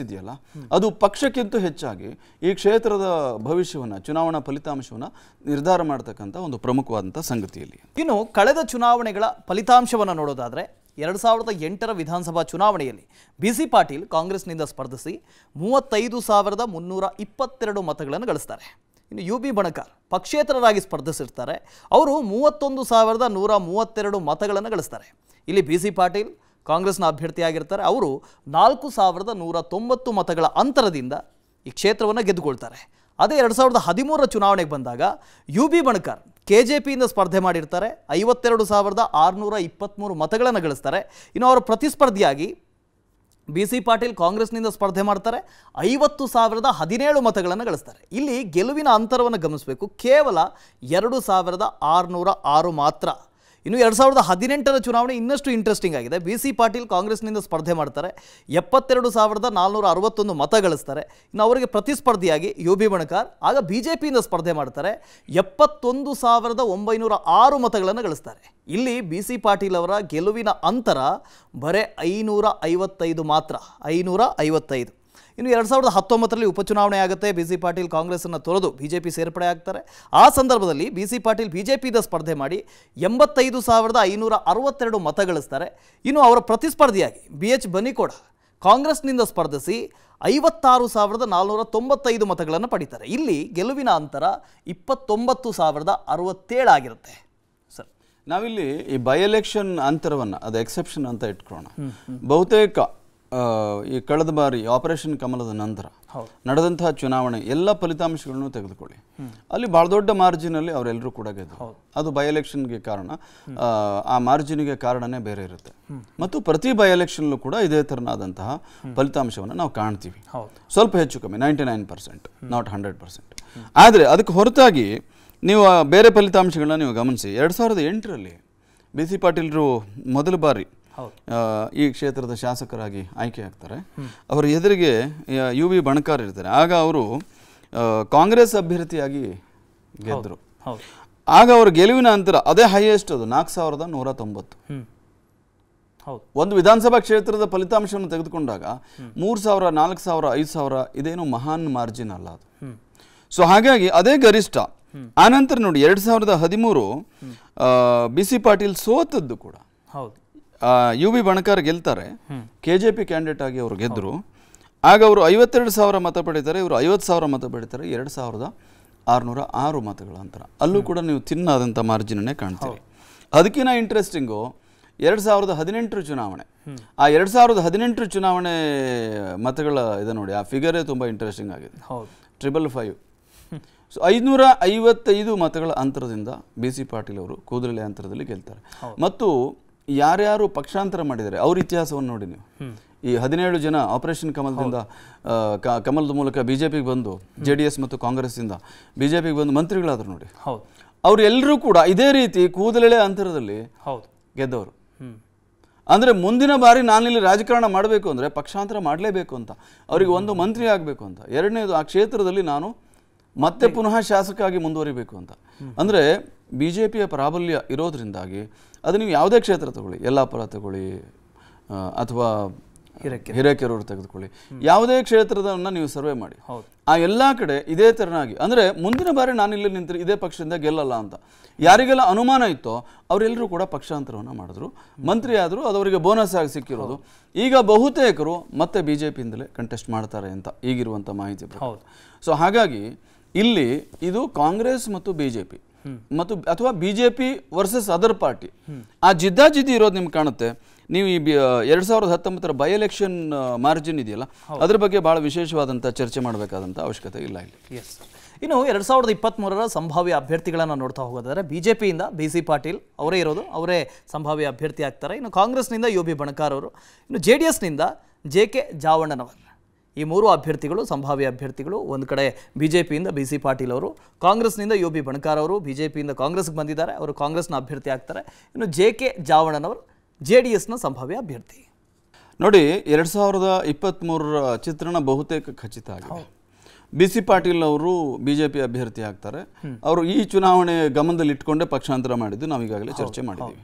ಇದೆಯಲ್ಲ ಅದು ಪಕ್ಷಕ್ಕಿಂತ ಹೆಚ್ಚಾಗಿ ಈ ಕ್ಷೇತ್ರದ ಭವಿಷ್ಯವನ್ನು ಚುನಾವಣಾ ಫಲಿತಾಂಶವನ್ನು ನಿರ್ಧಾರ ಮಾಡತಕ್ಕಂಥ ಒಂದು ಪ್ರಮುಖವಾದಂಥ ಸಂಗತಿಯಲ್ಲಿ
ಇನ್ನು ಕಳೆದ ಚುನಾವಣೆಗಳ ಫಲಿತಾಂಶವನ್ನು ನೋಡೋದಾದರೆ ಎರಡು ಸಾವಿರದ ಎಂಟರ ವಿಧಾನಸಭಾ ಚುನಾವಣೆಯಲ್ಲಿ ಬಿ ಸಿ ಪಾಟೀಲ್ ಕಾಂಗ್ರೆಸ್ನಿಂದ ಸ್ಪರ್ಧಿಸಿ ಮೂವತ್ತೈದು ಸಾವಿರದ ಮುನ್ನೂರ ಇಪ್ಪತ್ತೆರಡು ಮತಗಳನ್ನು ಗಳಿಸ್ತಾರೆ ಇನ್ನು ಯು ಬಿ ಬಣಕಾರ್ ಪಕ್ಷೇತರರಾಗಿ ಸ್ಪರ್ಧಿಸಿರ್ತಾರೆ ಅವರು ಮೂವತ್ತೊಂದು ಸಾವಿರದ ನೂರ ಮೂವತ್ತೆರಡು ಮತಗಳನ್ನು ಗಳಿಸ್ತಾರೆ ಇಲ್ಲಿ ಬಿ ಸಿ ಪಾಟೀಲ್ ಕಾಂಗ್ರೆಸ್ನ ಅಭ್ಯರ್ಥಿಯಾಗಿರ್ತಾರೆ ಅವರು ನಾಲ್ಕು ಸಾವಿರದ ನೂರ ತೊಂಬತ್ತು ಮತಗಳ ಅಂತರದಿಂದ ಈ ಕ್ಷೇತ್ರವನ್ನು ಗೆದ್ದುಕೊಳ್ತಾರೆ ಅದೇ ಎರಡು ಸಾವಿರದ ಹದಿಮೂರರ ಚುನಾವಣೆಗೆ ಬಂದಾಗ U B Banakar K J ಪಿಯಿಂದ ಸ್ಪರ್ಧೆ ಮಾಡಿರ್ತಾರೆ ಐವತ್ತೆರಡು ಸಾವಿರದ ಆರುನೂರ ಇಪ್ಪತ್ತ್ಮೂರು ಮತಗಳನ್ನು ಗಳಿಸ್ತಾರೆ ಇನ್ನು ಅವರು ಪ್ರತಿಸ್ಪರ್ಧಿಯಾಗಿ ಬಿ ಸಿ ಪಾಟೀಲ್ ಕಾಂಗ್ರೆಸ್ನಿಂದ ಸ್ಪರ್ಧೆ ಮಾಡ್ತಾರೆ ಐವತ್ತು ಸಾವಿರದ ಹದಿನೇಳು ಮತಗಳನ್ನು ಗಳಿಸ್ತಾರೆ ಇಲ್ಲಿ ಗೆಲುವಿನ ಅಂತರವನ್ನು ಗಮನಿಸಬೇಕು ಕೇವಲ ಎರಡು ಸಾವಿರದ ಆರುನೂರ ಆರು ಮಾತ್ರ ಇನ್ನು ಎರಡು ಸಾವಿರದ ಹದಿನೆಂಟರ ಚುನಾವಣೆ ಇನ್ನಷ್ಟು ಇಂಟ್ರೆಸ್ಟಿಂಗ್ ಆಗಿದೆ ಬಿ ಸಿ ಪಾಟೀಲ್ ಕಾಂಗ್ರೆಸ್ನಿಂದ ಸ್ಪರ್ಧೆ ಮಾಡ್ತಾರೆ ಎಪ್ಪತ್ತೆರಡು ಸಾವಿರದ ನಾಲ್ನೂರ ಅರವತ್ತೊಂದು ಮತ ಗಳಿಸ್ತಾರೆ ಇನ್ನು ಅವರಿಗೆ ಪ್ರತಿಸ್ಪರ್ಧಿಯಾಗಿ ಯು ಬಿ ಬಣಕಾರ್ ಆಗ ಬಿ ಜೆ ಪಿಯಿಂದ ಸ್ಪರ್ಧೆ ಮಾಡ್ತಾರೆ ಎಪ್ಪತ್ತೊಂದು ಸಾವಿರದ ಒಂಬೈನೂರ ಆರು ಮತಗಳನ್ನು ಗಳಿಸ್ತಾರೆ ಇಲ್ಲಿ ಬಿ ಸಿ ಪಾಟೀಲ್ ಅವರ ಗೆಲುವಿನ ಅಂತರ ಬರೀ ಐನೂರ ಐವತ್ತೈದು ಮಾತ್ರ ಐನೂರ ಐವತ್ತೈದು ಇನ್ನು ಎರಡು ಸಾವಿರದ ಹತ್ತೊಂಬತ್ತರಲ್ಲಿ ಉಪಚುನಾವಣೆ ಆಗುತ್ತೆ ಬಿ ಸಿ ಪಾಟೀಲ್ ಅನ್ನು ತೊರೆದು ಬಿಜೆಪಿ ಸೇರ್ಪಡೆ ಆಗ್ತಾರೆ ಆ ಸಂದರ್ಭದಲ್ಲಿ ಬಿ ಸಿ ಪಾಟೀಲ್ ಬಿಜೆಪಿದ ಸ್ಪರ್ಧೆ ಮಾಡಿ ಎಂಬತ್ತೈದು ಸಾವಿರದ ಐನೂರ ಅರವತ್ತೆರಡು ಮತ ಗಳಿಸ್ತಾರೆ ಇನ್ನು ಅವರ ಪ್ರತಿಸ್ಪರ್ಧಿಯಾಗಿ ಬಿ ಎಚ್ ಬನಿಕೋಡ ಕಾಂಗ್ರೆಸ್ನಿಂದ ಸ್ಪರ್ಧಿಸಿ ಐವತ್ತಾರು ಸಾವಿರದ ನಾಲ್ನೂರ ತೊಂಬತ್ತೈದು ಮತಗಳನ್ನು ಪಡಿತಾರೆ ಇಲ್ಲಿ ಗೆಲುವಿನ ಅಂತರ ಇಪ್ಪತ್ತೊಂಬತ್ತು ಸಾವಿರದ ಅರವತ್ತೇಳಾಗಿರುತ್ತೆ ಸರ್
ನಾವಿಲ್ಲಿ ಈ ಬೈ ಎಲೆಕ್ಷನ್ ಅಂತರವನ್ನು ಅದು ಎಕ್ಸೆಪ್ಷನ್ ಅಂತ ಇಟ್ಕೊಳ್ಳೋಣ ಬಹುತೇಕ ಈ ಕಳೆದ ಬಾರಿ ಆಪರೇಷನ್ ಕಮಲದ ನಂತರ ನಡೆದಂತಹ ಚುನಾವಣೆ ಎಲ್ಲ ಫಲಿತಾಂಶಗಳನ್ನು ತೆಗೆದುಕೊಳ್ಳಿ ಅಲ್ಲಿ ಬಹಳ ದೊಡ್ಡ ಮಾರ್ಜಿನಲ್ಲಿ ಅವರೆಲ್ಲರೂ ಕೂಡ ಗೆದ್ದು ಅದು ಬೈ ಎಲೆಕ್ಷನ್ಗೆ ಕಾರಣ ಆ ಮಾರ್ಜಿನಿಗೆ ಕಾರಣನೇ ಬೇರೆ ಇರುತ್ತೆ ಮತ್ತು ಪ್ರತಿ ಬೈ ಎಲೆಕ್ಷನ್ಲ್ಲೂ ಕೂಡ ಇದೇ ಥರನಾದಂತಹ ಫಲಿತಾಂಶವನ್ನು ನಾವು ಕಾಣ್ತೀವಿ ಸ್ವಲ್ಪ ಹೆಚ್ಚು ಕಮ್ಮಿ ninety nine percent not hundred percent ಆದರೆ ಅದಕ್ಕೆ ಹೊರತಾಗಿ ನೀವು ಬೇರೆ ಫಲಿತಾಂಶಗಳನ್ನ ನೀವು ಗಮನಿಸಿ ಎರಡು ಸಾವಿರದ ಎಂಟರಲ್ಲಿ ಬಿ ಸಿ ಪಾಟೀಲ್ರು ಮೊದಲ ಬಾರಿ ಈ ಕ್ಷೇತ್ರದ ಶಾಸಕರಾಗಿ ಆಯ್ಕೆ ಆಗ್ತಾರೆ ಅವರ ಎದುರಿಗೆ ಯು ವಿ ಬಣಕಾರ್ ಇರ್ತಾರೆ ಆಗ ಅವರು ಕಾಂಗ್ರೆಸ್ ಅಭ್ಯರ್ಥಿಯಾಗಿ ಗೆದ್ದರು ಆಗ ಅವರ ಗೆಲುವಿನ ನಂತರ ಅದೇ ಹೈಯೆಸ್ಟ್ ಅದು ನಾಲ್ಕು ಸಾವಿರದ ನೂರ ತೊಂಬತ್ತು ಒಂದು ವಿಧಾನಸಭಾ ಕ್ಷೇತ್ರದ ಫಲಿತಾಂಶವನ್ನು ತೆಗೆದುಕೊಂಡಾಗ ಮೂರು ಸಾವಿರ ನಾಲ್ಕು ಸಾವಿರ ಐದು ಸಾವಿರ ಇದೇನು ಮಹಾನ್ ಮಾರ್ಜಿನ್ ಅಲ್ಲ ಅದು ಸೊ ಹಾಗಾಗಿ ಅದೇ ಗರಿಷ್ಠ ಆನಂತರ ನೋಡಿ ಎರಡ್ ಸಾವಿರದ ಹದಿಮೂರು ಬಿ ಸಿ ಪಾಟೀಲ್ ಸೋತದ್ದು ಕೂಡ ಯು ಬಿ ಬಣಕಾರ್ ಗೆಲ್ತಾರೆ ಕೆ ಜೆ ಪಿ ಕ್ಯಾಂಡಿಡೇಟ್ ಆಗಿ ಅವರು ಗೆದ್ದರು ಆಗ ಅವರು ಐವತ್ತೆರಡು ಸಾವಿರ ಮತ ಪಡೀತಾರೆ ಇವರು ಐವತ್ತು ಸಾವಿರ ಮತ ಪಡೀತಾರೆ ಎರಡು ಸಾವಿರದ ಆರುನೂರ ಆರು ಮತಗಳ ಅಂತರ ಅಲ್ಲೂ ಕೂಡ ನೀವು ತಿನ್ನಾದಂಥ ಮಾರ್ಜಿನನ್ನೇ ಕಾಣ್ತೀವಿ ಅದಕ್ಕಿಂತ ಇಂಟ್ರೆಸ್ಟಿಂಗು ಎರಡು ಸಾವಿರದ ಹದಿನೆಂಟರ ಚುನಾವಣೆ ಆ ಎರಡು ಸಾವಿರದ ಹದಿನೆಂಟರ ಚುನಾವಣೆ ಮತಗಳ ಇದೆ ನೋಡಿ ಆ ಫಿಗರೇ ತುಂಬ ಇಂಟ್ರೆಸ್ಟಿಂಗ್ ಆಗಿದೆ ಟ್ರಿಬಲ್ ಫೈವ್ ಸೊ ಐದುನೂರ ಐವತ್ತೈದು ಮತಗಳ ಅಂತರದಿಂದ ಬಿ ಸಿ ಪಾಟೀಲ್ ಅವರು ಕೂದಲೇ ಅಂತರದಲ್ಲಿ ಗೆಲ್ತಾರೆ ಮತ್ತು ಯಾರ್ಯಾರು ಪಕ್ಷಾಂತರ ಮಾಡಿದರೆ ಅವ್ರ ಇತಿಹಾಸವನ್ನು ನೋಡಿ ನೀವು ಈ ಹದಿನೇಳು ಜನ ಆಪರೇಷನ್ ಕಮಲದಿಂದ ಕಮಲದ ಮೂಲಕ ಬಿ ಜೆ ಪಿಗೆ ಬಂದು ಜೆ ಡಿ ಎಸ್ ಮತ್ತು ಕಾಂಗ್ರೆಸ್ಸಿಂದ ಬಿ ಜೆ ಬಂದು ಮಂತ್ರಿಗಳಾದರು ನೋಡಿ ಅವರೆಲ್ಲರೂ ಕೂಡ ಇದೇ ರೀತಿ ಕೂದಲೆಳೆ ಅಂತರದಲ್ಲಿ ಗೆದ್ದವರು ಅಂದರೆ ಮುಂದಿನ ಬಾರಿ ನಾನಿಲ್ಲಿ ರಾಜಕಾರಣ ಮಾಡಬೇಕು ಅಂದರೆ ಪಕ್ಷಾಂತರ ಮಾಡಲೇಬೇಕು ಅಂತ ಅವರಿಗೆ ಒಂದು ಮಂತ್ರಿ ಆಗಬೇಕು ಅಂತ ಎರಡನೇದು ಆ ಕ್ಷೇತ್ರದಲ್ಲಿ ನಾನು ಮತ್ತೆ ಪುನಃ ಶಾಸಕ ಆಗಿ ಮುಂದುವರಿಬೇಕು ಅಂತ ಅಂದರೆ ಬಿ ಜೆ ಪಿಯ ಪ್ರಾಬಲ್ಯ ಇರೋದ್ರಿಂದಾಗಿ ಅದು ನೀವು ಯಾವುದೇ ಕ್ಷೇತ್ರ ತಗೊಳ್ಳಿ ಯಲ್ಲಾಪುರ ತಗೊಳ್ಳಿ ಅಥವಾ ಹಿರೇಕೆರೂರು ತೆಗೆದುಕೊಳ್ಳಿ ಯಾವುದೇ ಕ್ಷೇತ್ರದನ್ನ ನೀವು ಸರ್ವೆ ಮಾಡಿ ಆ ಎಲ್ಲ ಕಡೆ ಇದೇ ತೆರನಾಗಿ ಅಂದರೆ ಮುಂದಿನ ಬಾರಿ ನಾನಿಲ್ಲಿ ನಿಂತಿರು ಇದೇ ಪಕ್ಷದಿಂದ ಗೆಲ್ಲಲ್ಲ ಅಂತ ಯಾರಿಗೆಲ್ಲ ಅನುಮಾನ ಇತ್ತೋ ಅವರೆಲ್ಲರೂ ಕೂಡ ಪಕ್ಷಾಂತರವನ್ನು ಮಾಡಿದ್ರು ಮಂತ್ರಿ ಆದರೂ ಅದು ಅವರಿಗೆ ಬೋನಸ್ ಆಗಿ ಸಿಕ್ಕಿರೋದು ಈಗ ಬಹುತೇಕರು ಮತ್ತೆ ಬಿ ಜೆ ಪಿಯಿಂದಲೇ ಕಂಟೆಸ್ಟ್ ಮಾಡ್ತಾರೆ ಅಂತ ಈಗಿರುವಂಥ ಮಾಹಿತಿ ಸೊ ಹಾಗಾಗಿ ಇಲ್ಲಿ ಇದು ಕಾಂಗ್ರೆಸ್ ಮತ್ತು ಬಿ ಜೆ ಪಿ ಮತ್ತು ಅಥವಾ B J P versus other party ಆ ಜಿದ್ದಾಜಿದ್ದಿ ಇರೋದು ನಿಮ್ಗೆ ಕಾಣುತ್ತೆ ನೀವು ಈ ಎರಡು ಸಾವಿರದ ಹತ್ತೊಂಬತ್ತರ ಬೈ ಎಲೆಕ್ಷನ್ ಮಾರ್ಜಿನ್ ಇದೆಯಲ್ಲ ಅದ್ರ ಬಗ್ಗೆ ಭಾಳ ವಿಶೇಷವಾದಂಥ ಚರ್ಚೆ ಮಾಡಬೇಕಾದಂಥ ಅವಶ್ಯಕತೆ ಇಲ್ಲ ಇಲ್ಲಿ
ಎಸ್ ಇನ್ನು ಎರಡು ಸಾವಿರದ ಇಪ್ಪತ್ತ್ಮೂರರ ಸಂಭಾವ್ಯ ಅಭ್ಯರ್ಥಿಗಳನ್ನು ನೋಡ್ತಾ ಹೋಗೋದಾದ್ರೆ ಬಿ ಜೆ ಪಿಯಿಂದ ಬಿ ಸಿ ಪಾಟೀಲ್ ಅವರೇ ಇರೋದು ಅವರೇ ಸಂಭಾವ್ಯ ಅಭ್ಯರ್ಥಿ ಆಗ್ತಾರೆ ಇನ್ನು ಕಾಂಗ್ರೆಸ್ನಿಂದ ಯು ಬಿ ಬಣಕಾರ್ ಅವರು ಇನ್ನು ಜೆ ಡಿ ಎಸ್ನಿಂದ ಜೆ ಕೆ ಜಾವಣ್ಣನವರು ಈ ಮೂರು ಅಭ್ಯರ್ಥಿಗಳು ಸಂಭಾವ್ಯ ಅಭ್ಯರ್ಥಿಗಳು ಒಂದು ಕಡೆ ಬಿ ಜೆ ಪಿಯಿಂದ ಬಿ ಸಿ ಪಾಟೀಲ್ ಅವರು ಕಾಂಗ್ರೆಸ್ನಿಂದ ಯು ಬಿ ಬಣಕಾರ್ ಅವರು ಬಿ ಜೆ ಪಿಯಿಂದ ಕಾಂಗ್ರೆಸ್ಗೆ ಬಂದಿದ್ದಾರೆ ಅವರು ಕಾಂಗ್ರೆಸ್ನ ಅಭ್ಯರ್ಥಿ ಆಗ್ತಾರೆ ಇನ್ನು ಜೆ ಕೆ ಜಾವಣನವರು ಜೆ ಡಿ ಎಸ್ನ ಸಂಭಾವ್ಯ ಅಭ್ಯರ್ಥಿ
ನೋಡಿ ಎರಡು ಸಾವಿರದ ಇಪ್ಪತ್ತ್ಮೂರರ ಚಿತ್ರಣ ಬಹುತೇಕ ಖಚಿತ ಆಗಿದೆ ಬಿ ಸಿ ಪಾಟೀಲ್ ಅವರು ಬಿ ಜೆ ಪಿ ಅಭ್ಯರ್ಥಿ ಆಗ್ತಾರೆ ಅವರು ಈ ಚುನಾವಣೆ ಗಮನದಲ್ಲಿ ಇಟ್ಕೊಂಡೇ ಪಕ್ಷಾಂತರ ಮಾಡಿದ್ದು ನಾವು ಈಗಾಗಲೇ ಚರ್ಚೆ ಮಾಡಿದ್ದೀವಿ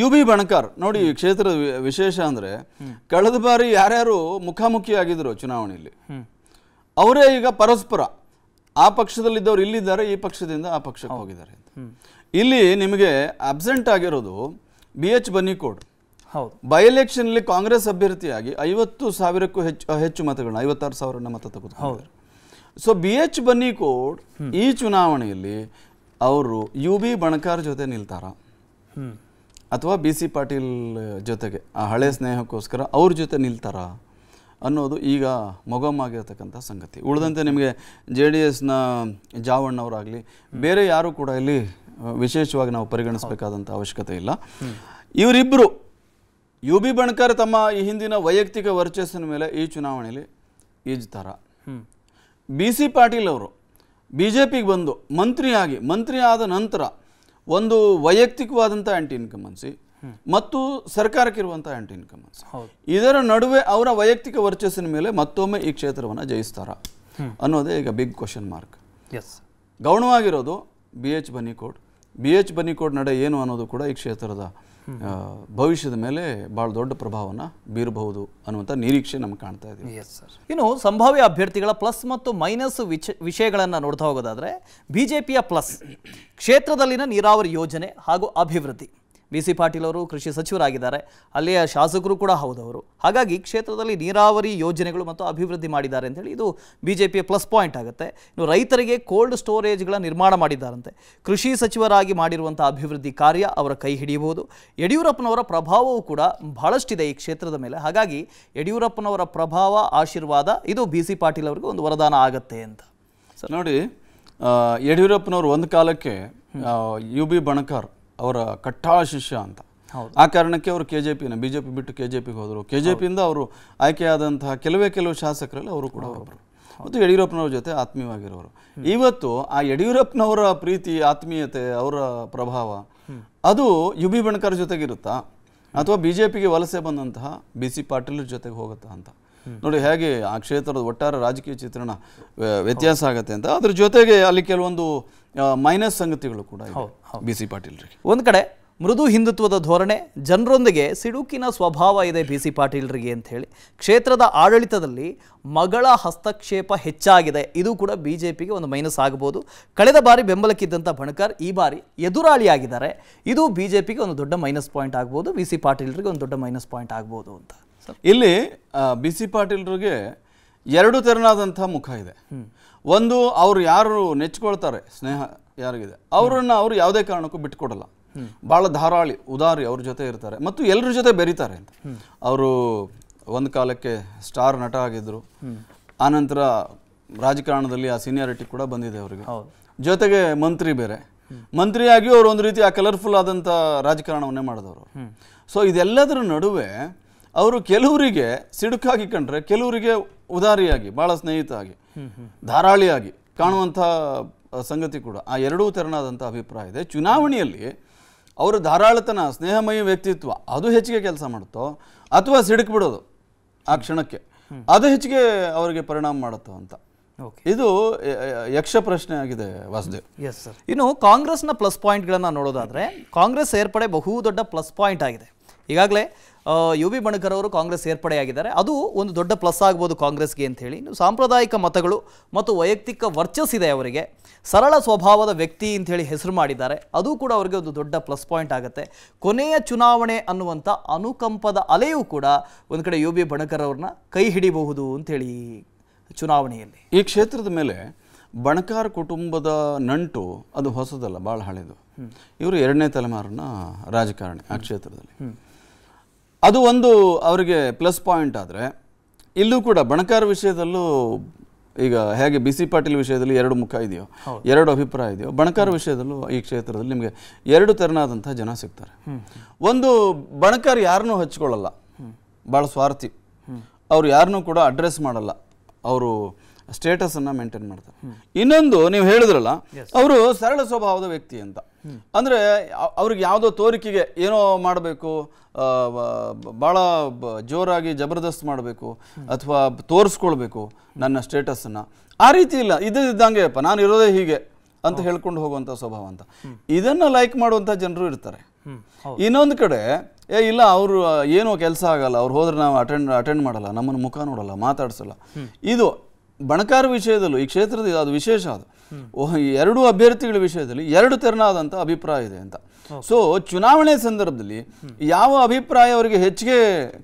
ಯು ಬಿ ಬಣಕಾರ್ ನೋಡಿ ಈ ಕ್ಷೇತ್ರದ ವಿಶೇಷ ಅಂದ್ರೆ ಕಳೆದ ಬಾರಿ ಯಾರ್ಯಾರು ಮುಖಾಮುಖಿ ಆಗಿದ್ರು ಚುನಾವಣೆಯಲ್ಲಿ ಅವರೇ ಈಗ ಪರಸ್ಪರ ಆ ಪಕ್ಷದಲ್ಲಿದ್ದವ್ರು ಇಲ್ಲಿದ್ದಾರೆ ಈ ಪಕ್ಷದಿಂದ ಆ ಪಕ್ಷಕ್ಕೆ ಹೋಗಿದ್ದಾರೆ ಇಲ್ಲಿ ನಿಮಗೆ ಅಬ್ಸೆಂಟ್ ಆಗಿರೋದು ಬಿ ಎಚ್ ಬನ್ನಿಕೋಡ್ ಹೌದು ಬೈ ಅಲ್ಲಿ ಕಾಂಗ್ರೆಸ್ ಅಭ್ಯರ್ಥಿಯಾಗಿ ಐವತ್ತು ಸಾವಿರಕ್ಕೂ ಹೆಚ್ಚು ಹೆಚ್ಚು ಮತಗಳನ್ನ ಐವತ್ತಾರು ಸಾವಿರನ ಮತ ತೆಗೆದುಕೊಂಡಿದ್ದಾರೆ ಸೊ ಬಿ ಎಚ್ ಬನ್ನಿಕೋಡ್ ಈ ಚುನಾವಣೆಯಲ್ಲಿ ಅವರು ಯು ಬಿ ಬಣಕಾರ್ ಜೊತೆ ನಿಲ್ತಾರ ಅಥವಾ ಬಿ ಸಿ ಪಾಟೀಲ್ ಜೊತೆಗೆ ಆ ಹಳೆ ಸ್ನೇಹಕ್ಕೋಸ್ಕರ ಅವ್ರ ಜೊತೆ ನಿಲ್ತಾರಾ ಅನ್ನೋದು ಈಗ ಆಗಿರ್ತಕ್ಕಂಥ ಸಂಗತಿ ಉಳಿದಂತೆ ನಿಮಗೆ ಜೆ ಡಿ ಎಸ್ನ ಜಾವಣ್ಣವರಾಗಲಿ ಬೇರೆ ಯಾರೂ ಕೂಡ ಇಲ್ಲಿ ವಿಶೇಷವಾಗಿ ನಾವು ಪರಿಗಣಿಸಬೇಕಾದಂಥ ಅವಶ್ಯಕತೆ ಇಲ್ಲ ಇವರಿಬ್ಬರು ಯು ಬಿ ಬಣ್ಕರ್ ತಮ್ಮ ಈ ಹಿಂದಿನ ವೈಯಕ್ತಿಕ ವರ್ಚಸ್ಸಿನ ಮೇಲೆ ಈ ಚುನಾವಣೆಯಲ್ಲಿ ಈಜ್ತಾರ ಬಿ ಸಿ ಪಾಟೀಲ್ ಅವರು ಬಿ ಜೆ ಪಿಗೆ ಬಂದು ಮಂತ್ರಿಯಾಗಿ ಮಂತ್ರಿ ಆದ ನಂತರ ಒಂದು ವೈಯಕ್ತಿಕವಾದಂಥ ಆ್ಯಂಟಿ ಇನ್ಕಮನ್ಸಿ ಮತ್ತು ಸರ್ಕಾರಕ್ಕೆ ಇರುವಂಥ ಆ್ಯಂಟಿ ಇನ್ಕಮನ್ಸಿ ಇದರ ನಡುವೆ ಅವರ ವೈಯಕ್ತಿಕ ವರ್ಚಸ್ಸಿನ ಮೇಲೆ ಮತ್ತೊಮ್ಮೆ ಈ ಕ್ಷೇತ್ರವನ್ನು ಜಯಿಸ್ತಾರ ಅನ್ನೋದೇ ಈಗ ಬಿಗ್ ಕ್ವಶನ್ ಮಾರ್ಕ್ ಎಸ್ ಗೌಣವಾಗಿರೋದು B H Banikot B H Banikot ನಡೆ ಏನು ಅನ್ನೋದು ಕೂಡ ಈ ಕ್ಷೇತ್ರದ ಭವಿಷ್ಯದ ಮೇಲೆ ಬಹಳ ದೊಡ್ಡ ಪ್ರಭಾವನ ಬೀರಬಹುದು ಅನ್ನುವಂಥ ನಿರೀಕ್ಷೆ ನಮ್ಗೆ ಕಾಣ್ತಾ ಇದೆ ಸರ್ ಇನ್ನು
ಸಂಭಾವ್ಯ ಅಭ್ಯರ್ಥಿಗಳ ಪ್ಲಸ್ ಮತ್ತು ಮೈನಸ್ ವಿಚ ವಿಷಯಗಳನ್ನು ನೋಡ್ತಾ ಹೋಗೋದಾದ್ರೆ ಬಿ ಪ್ಲಸ್ ಕ್ಷೇತ್ರದಲ್ಲಿನ ನೀರಾವರಿ ಯೋಜನೆ ಹಾಗೂ ಅಭಿವೃದ್ಧಿ ಬಿ ಸಿ ಪಾಟೀಲ್ ಅವರು ಕೃಷಿ ಸಚಿವರಾಗಿದ್ದಾರೆ ಅಲ್ಲಿಯ ಶಾಸಕರು ಕೂಡ ಹೌದವರು ಹಾಗಾಗಿ ಕ್ಷೇತ್ರದಲ್ಲಿ ನೀರಾವರಿ ಯೋಜನೆಗಳು ಮತ್ತು ಅಭಿವೃದ್ಧಿ ಮಾಡಿದ್ದಾರೆ ಅಂತೇಳಿ ಇದು ಬಿ ಜೆ ಪಿಯ ಪ್ಲಸ್ ಪಾಯಿಂಟ್ ಆಗುತ್ತೆ ಇನ್ನು ರೈತರಿಗೆ ಕೋಲ್ಡ್ ಸ್ಟೋರೇಜ್ಗಳ ನಿರ್ಮಾಣ ಮಾಡಿದ್ದಾರಂತೆ ಕೃಷಿ ಸಚಿವರಾಗಿ ಮಾಡಿರುವಂಥ ಅಭಿವೃದ್ಧಿ ಕಾರ್ಯ ಅವರ ಕೈ ಹಿಡಿಯಬಹುದು ಯಡಿಯೂರಪ್ಪನವರ ಪ್ರಭಾವವೂ ಕೂಡ ಬಹಳಷ್ಟಿದೆ ಈ ಕ್ಷೇತ್ರದ ಮೇಲೆ ಹಾಗಾಗಿ ಯಡಿಯೂರಪ್ಪನವರ ಪ್ರಭಾವ ಆಶೀರ್ವಾದ ಇದು ಬಿ ಸಿ ಪಾಟೀಲ್ ಅವರಿಗೆ ಒಂದು ವರದಾನ ಆಗುತ್ತೆ ಅಂತ
ನೋಡಿ ಯಡಿಯೂರಪ್ಪನವರು ಒಂದು ಕಾಲಕ್ಕೆ ಯು ಬಿ ಬಣಕಾರ್ ಅವರ ಕಟ್ಟಾಳ ಶಿಷ್ಯ ಅಂತ ಆ ಕಾರಣಕ್ಕೆ ಅವರು ಕೆ ಜೆ ಪಿನ ಬಿ ಜೆ ಪಿ ಬಿಟ್ಟು ಕೆ ಜೆ ಪಿಗೆ ಹೋದರು ಕೆ ಜೆ ಪಿಯಿಂದ ಅವರು ಆಯ್ಕೆಯಾದಂತಹ ಕೆಲವೇ ಕೆಲವು ಶಾಸಕರಲ್ಲಿ ಅವರು ಕೂಡ ಒಬ್ಬರು ಮತ್ತು ಯಡಿಯೂರಪ್ಪನವ್ರ ಜೊತೆ ಆತ್ಮೀಯವಾಗಿರೋರು ಇವತ್ತು ಆ ಯಡಿಯೂರಪ್ಪನವರ ಪ್ರೀತಿ ಆತ್ಮೀಯತೆ ಅವರ ಪ್ರಭಾವ ಅದು ಯು ಬಿ ಬಣ್ಕರ್ ಜೊತೆಗಿರುತ್ತಾ ಅಥವಾ ಬಿ ಜೆ ಪಿಗೆ ವಲಸೆ ಬಂದಂತಹ ಬಿ ಸಿ ಪಾಟೀಲ್ ಜೊತೆಗೆ ಹೋಗುತ್ತಾ ಅಂತ ನೋಡಿ ಹೇಗೆ ಆ ಕ್ಷೇತ್ರದ ಒಟ್ಟಾರೆ ರಾಜಕೀಯ ಚಿತ್ರಣ ವ್ಯತ್ಯಾಸ ಆಗುತ್ತೆ ಅಂತ ಅದ್ರ ಜೊತೆಗೆ ಅಲ್ಲಿ ಕೆಲವೊಂದು ಮೈನಸ್
ಸಂಗತಿಗಳು ಕೂಡ ಬಿ ಸಿ ಪಾಟೀಲ್ರಿಗೆ ಒಂದ್ ಕಡೆ ಮೃದು ಹಿಂದುತ್ವದ ಧೋರಣೆ ಜನರೊಂದಿಗೆ ಸಿಡುಕಿನ ಸ್ವಭಾವ ಇದೆ ಬಿ ಸಿ ಪಾಟೀಲ್ರಿಗೆ ಅಂತ ಹೇಳಿ ಕ್ಷೇತ್ರದ ಆಡಳಿತದಲ್ಲಿ ಮಗಳ ಹಸ್ತಕ್ಷೇಪ ಹೆಚ್ಚಾಗಿದೆ ಇದು ಕೂಡ ಬಿ ಜೆ ಪಿಗೆ ಒಂದು ಮೈನಸ್ ಆಗಬಹುದು ಕಳೆದ ಬಾರಿ ಬೆಂಬಲಕ್ಕಿದ್ದಂಥ ಬಣಕರ್ ಈ ಬಾರಿ ಎದುರಾಳಿಯಾಗಿದ್ದಾರೆ ಇದು ಬಿ ಜೆ ಪಿಗೆ ಒಂದು ದೊಡ್ಡ ಮೈನಸ್ ಪಾಯಿಂಟ್ ಆಗ್ಬೋದು ಬಿ ಸಿ ಪಾಟೀಲ್ರಿಗೆ ಒಂದು ದೊಡ್ಡ ಮೈನಸ್ ಪಾಯಿಂಟ್ ಆಗ್ಬೋದು ಅಂತ
ಇಲ್ಲಿ ಬಿ ಸಿ ಪಾಟೀಲ್ರಿಗೆ ಎರಡು ತೆರನಾದಂಥ ಮುಖ ಇದೆ ಒಂದು ಅವ್ರು ಯಾರು ನೆಚ್ಕೊಳ್ತಾರೆ ಸ್ನೇಹ ಯಾರಿಗಿದೆ ಅವರನ್ನು ಅವರು ಯಾವುದೇ ಕಾರಣಕ್ಕೂ ಬಿಟ್ಕೊಡಲ್ಲ ಭಾಳ ಧಾರಾಳಿ ಉದಾರಿ ಅವ್ರ ಜೊತೆ ಇರ್ತಾರೆ ಮತ್ತು ಎಲ್ಲರ ಜೊತೆ ಬೆರೀತಾರೆ ಅಂತ ಅವರು ಒಂದು ಕಾಲಕ್ಕೆ ಸ್ಟಾರ್ ನಟ ಆಗಿದ್ದರು ಆನಂತರ ರಾಜಕಾರಣದಲ್ಲಿ ಆ ಸೀನಿಯಾರಿಟಿ ಕೂಡ ಬಂದಿದೆ ಅವರಿಗೆ ಜೊತೆಗೆ ಮಂತ್ರಿ ಬೇರೆ ಮಂತ್ರಿಯಾಗಿ ಅವರು ಒಂದು ರೀತಿ ಆ ಕಲರ್ಫುಲ್ ಆದಂಥ ರಾಜಕಾರಣವನ್ನೇ ಮಾಡಿದವರು ಸೊ ಇದೆಲ್ಲದರ ನಡುವೆ ಅವರು ಕೆಲವರಿಗೆ ಸಿಡುಕಾಗಿ ಕಂಡ್ರೆ ಕೆಲವರಿಗೆ ಉದಾರಿಯಾಗಿ ಭಾಳ ಸ್ನೇಹಿತ ಆಗಿ ಧಾರಾಳಿಯಾಗಿ ಕಾಣುವಂಥ ಸಂಗತಿ ಕೂಡ ಆ ಎರಡೂ ತೆರನಾದಂಥ ಅಭಿಪ್ರಾಯ ಇದೆ ಚುನಾವಣೆಯಲ್ಲಿ ಅವರು ಧಾರಾಳತನ ಸ್ನೇಹಮಯ ವ್ಯಕ್ತಿತ್ವ ಅದು ಹೆಚ್ಚಿಗೆ ಕೆಲಸ ಮಾಡುತ್ತೋ ಅಥವಾ ಸಿಡುಕು ಬಿಡೋದು ಆ ಕ್ಷಣಕ್ಕೆ ಅದು ಹೆಚ್ಚಿಗೆ ಅವರಿಗೆ ಪರಿಣಾಮ ಮಾಡುತ್ತೋ ಅಂತ ಇದು ಯಕ್ಷ ಪ್ರಶ್ನೆ ಆಗಿದೆ ವಾಸುದೇವ್ ಎಸ್ ಸರ್ ಇನ್ನು
ಕಾಂಗ್ರೆಸ್ನ ಪ್ಲಸ್ ಪಾಯಿಂಟ್ಗಳನ್ನು ನೋಡೋದಾದರೆ ಕಾಂಗ್ರೆಸ್ ಸೇರ್ಪಡೆ ಬಹು ದೊಡ್ಡ ಪ್ಲಸ್ ಪಾಯಿಂಟ್ ಆಗಿದೆ ಈಗಾಗಲೇ ಯು ಬಿ ಅವರು ಕಾಂಗ್ರೆಸ್ ಸೇರ್ಪಡೆಯಾಗಿದ್ದಾರೆ ಅದು ಒಂದು ದೊಡ್ಡ ಪ್ಲಸ್ ಆಗ್ಬೋದು ಕಾಂಗ್ರೆಸ್ಗೆ ಅಂಥೇಳಿ ಇನ್ನು ಸಾಂಪ್ರದಾಯಿಕ ಮತಗಳು ಮತ್ತು ವೈಯಕ್ತಿಕ ವರ್ಚಸ್ಸಿದೆ ಅವರಿಗೆ ಸರಳ ಸ್ವಭಾವದ ವ್ಯಕ್ತಿ ಅಂಥೇಳಿ ಹೆಸರು ಮಾಡಿದ್ದಾರೆ ಅದು ಕೂಡ ಅವರಿಗೆ ಒಂದು ದೊಡ್ಡ ಪ್ಲಸ್ ಪಾಯಿಂಟ್ ಆಗುತ್ತೆ ಕೊನೆಯ ಚುನಾವಣೆ ಅನ್ನುವಂಥ ಅನುಕಂಪದ ಅಲೆಯೂ ಕೂಡ ಒಂದು ಕಡೆ ಯು ಬಿ ಅವ್ರನ್ನ ಕೈ ಹಿಡಿಬಹುದು ಅಂಥೇಳಿ
ಚುನಾವಣೆಯಲ್ಲಿ ಈ ಕ್ಷೇತ್ರದ ಮೇಲೆ ಬಣಕಾರ ಕುಟುಂಬದ ನಂಟು ಅದು ಹೊಸದಲ್ಲ ಭಾಳ ಹಳೆಯದು ಇವರು ಎರಡನೇ ತಲೆಮಾರನ್ನ ರಾಜಕಾರಣಿ ಆ ಕ್ಷೇತ್ರದಲ್ಲಿ ಅದು ಒಂದು ಅವರಿಗೆ ಪ್ಲಸ್ ಪಾಯಿಂಟ್ ಆದರೆ ಇಲ್ಲೂ ಕೂಡ ಬಣಕಾರ ವಿಷಯದಲ್ಲೂ ಈಗ ಹೇಗೆ ಬಿ ಸಿ ಪಾಟೀಲ್ ವಿಷಯದಲ್ಲಿ ಎರಡು ಮುಖ ಇದೆಯೋ ಎರಡು ಅಭಿಪ್ರಾಯ ಇದೆಯೋ ಬಣಕಾರ ವಿಷಯದಲ್ಲೂ ಈ ಕ್ಷೇತ್ರದಲ್ಲಿ ನಿಮಗೆ ಎರಡು ತೆರನಾದಂಥ ಜನ ಸಿಗ್ತಾರೆ ಒಂದು ಬಣಕಾರ ಯಾರನ್ನೂ ಹಚ್ಕೊಳ್ಳಲ್ಲ ಭಾಳ ಸ್ವಾರ್ಥಿ ಅವರು ಯಾರನ್ನೂ ಕೂಡ ಅಡ್ರೆಸ್ ಮಾಡಲ್ಲ ಅವರು ಸ್ಟೇಟಸನ್ನು ಮೇಂಟೈನ್ ಮಾಡ್ತಾರೆ ಇನ್ನೊಂದು ನೀವು ಹೇಳಿದ್ರಲ್ಲ ಅವರು ಸರಳ ಸ್ವಭಾವದ ವ್ಯಕ್ತಿ ಅಂತ ಅಂದರೆ ಅವ್ರಿಗೆ ಯಾವುದೋ ತೋರಿಕೆಗೆ ಏನೋ ಮಾಡಬೇಕು ಭಾಳ ಜೋರಾಗಿ ಜಬರ್ದಸ್ತ್ ಮಾಡಬೇಕು ಅಥವಾ ತೋರಿಸ್ಕೊಳ್ಬೇಕು ನನ್ನ ಸ್ಟೇಟಸನ್ನು ಆ ರೀತಿ ಇಲ್ಲ ಇದು ಅಪ್ಪ ನಾನು ಇರೋದೇ ಹೀಗೆ ಅಂತ ಹೇಳ್ಕೊಂಡು ಹೋಗುವಂಥ ಸ್ವಭಾವ ಅಂತ ಇದನ್ನು ಲೈಕ್ ಮಾಡುವಂಥ ಜನರು ಇರ್ತಾರೆ ಇನ್ನೊಂದು ಕಡೆ ಏ ಇಲ್ಲ ಅವರು ಏನೋ ಕೆಲಸ ಆಗಲ್ಲ ಅವ್ರು ಹೋದ್ರೆ ನಾವು ಅಟೆಂಡ್ ಅಟೆಂಡ್ ಮಾಡಲ್ಲ ನಮ್ಮನ್ನು ಮುಖ ನೋಡಲ್ಲ ಮಾತಾಡಿಸಲ್ಲ ಇದು ಬಣಕಾರ ವಿಷಯದಲ್ಲೂ ಈ ಕ್ಷೇತ್ರದ ಅದು ವಿಶೇಷ ಅದು ಎರಡು ಅಭ್ಯರ್ಥಿಗಳ ವಿಷಯದಲ್ಲಿ ಎರಡು ತೆರನಾದಂಥ ಅಭಿಪ್ರಾಯ ಇದೆ ಅಂತ ಸೊ ಚುನಾವಣೆ ಸಂದರ್ಭದಲ್ಲಿ ಯಾವ ಅಭಿಪ್ರಾಯ ಅವರಿಗೆ ಹೆಚ್ಚಿಗೆ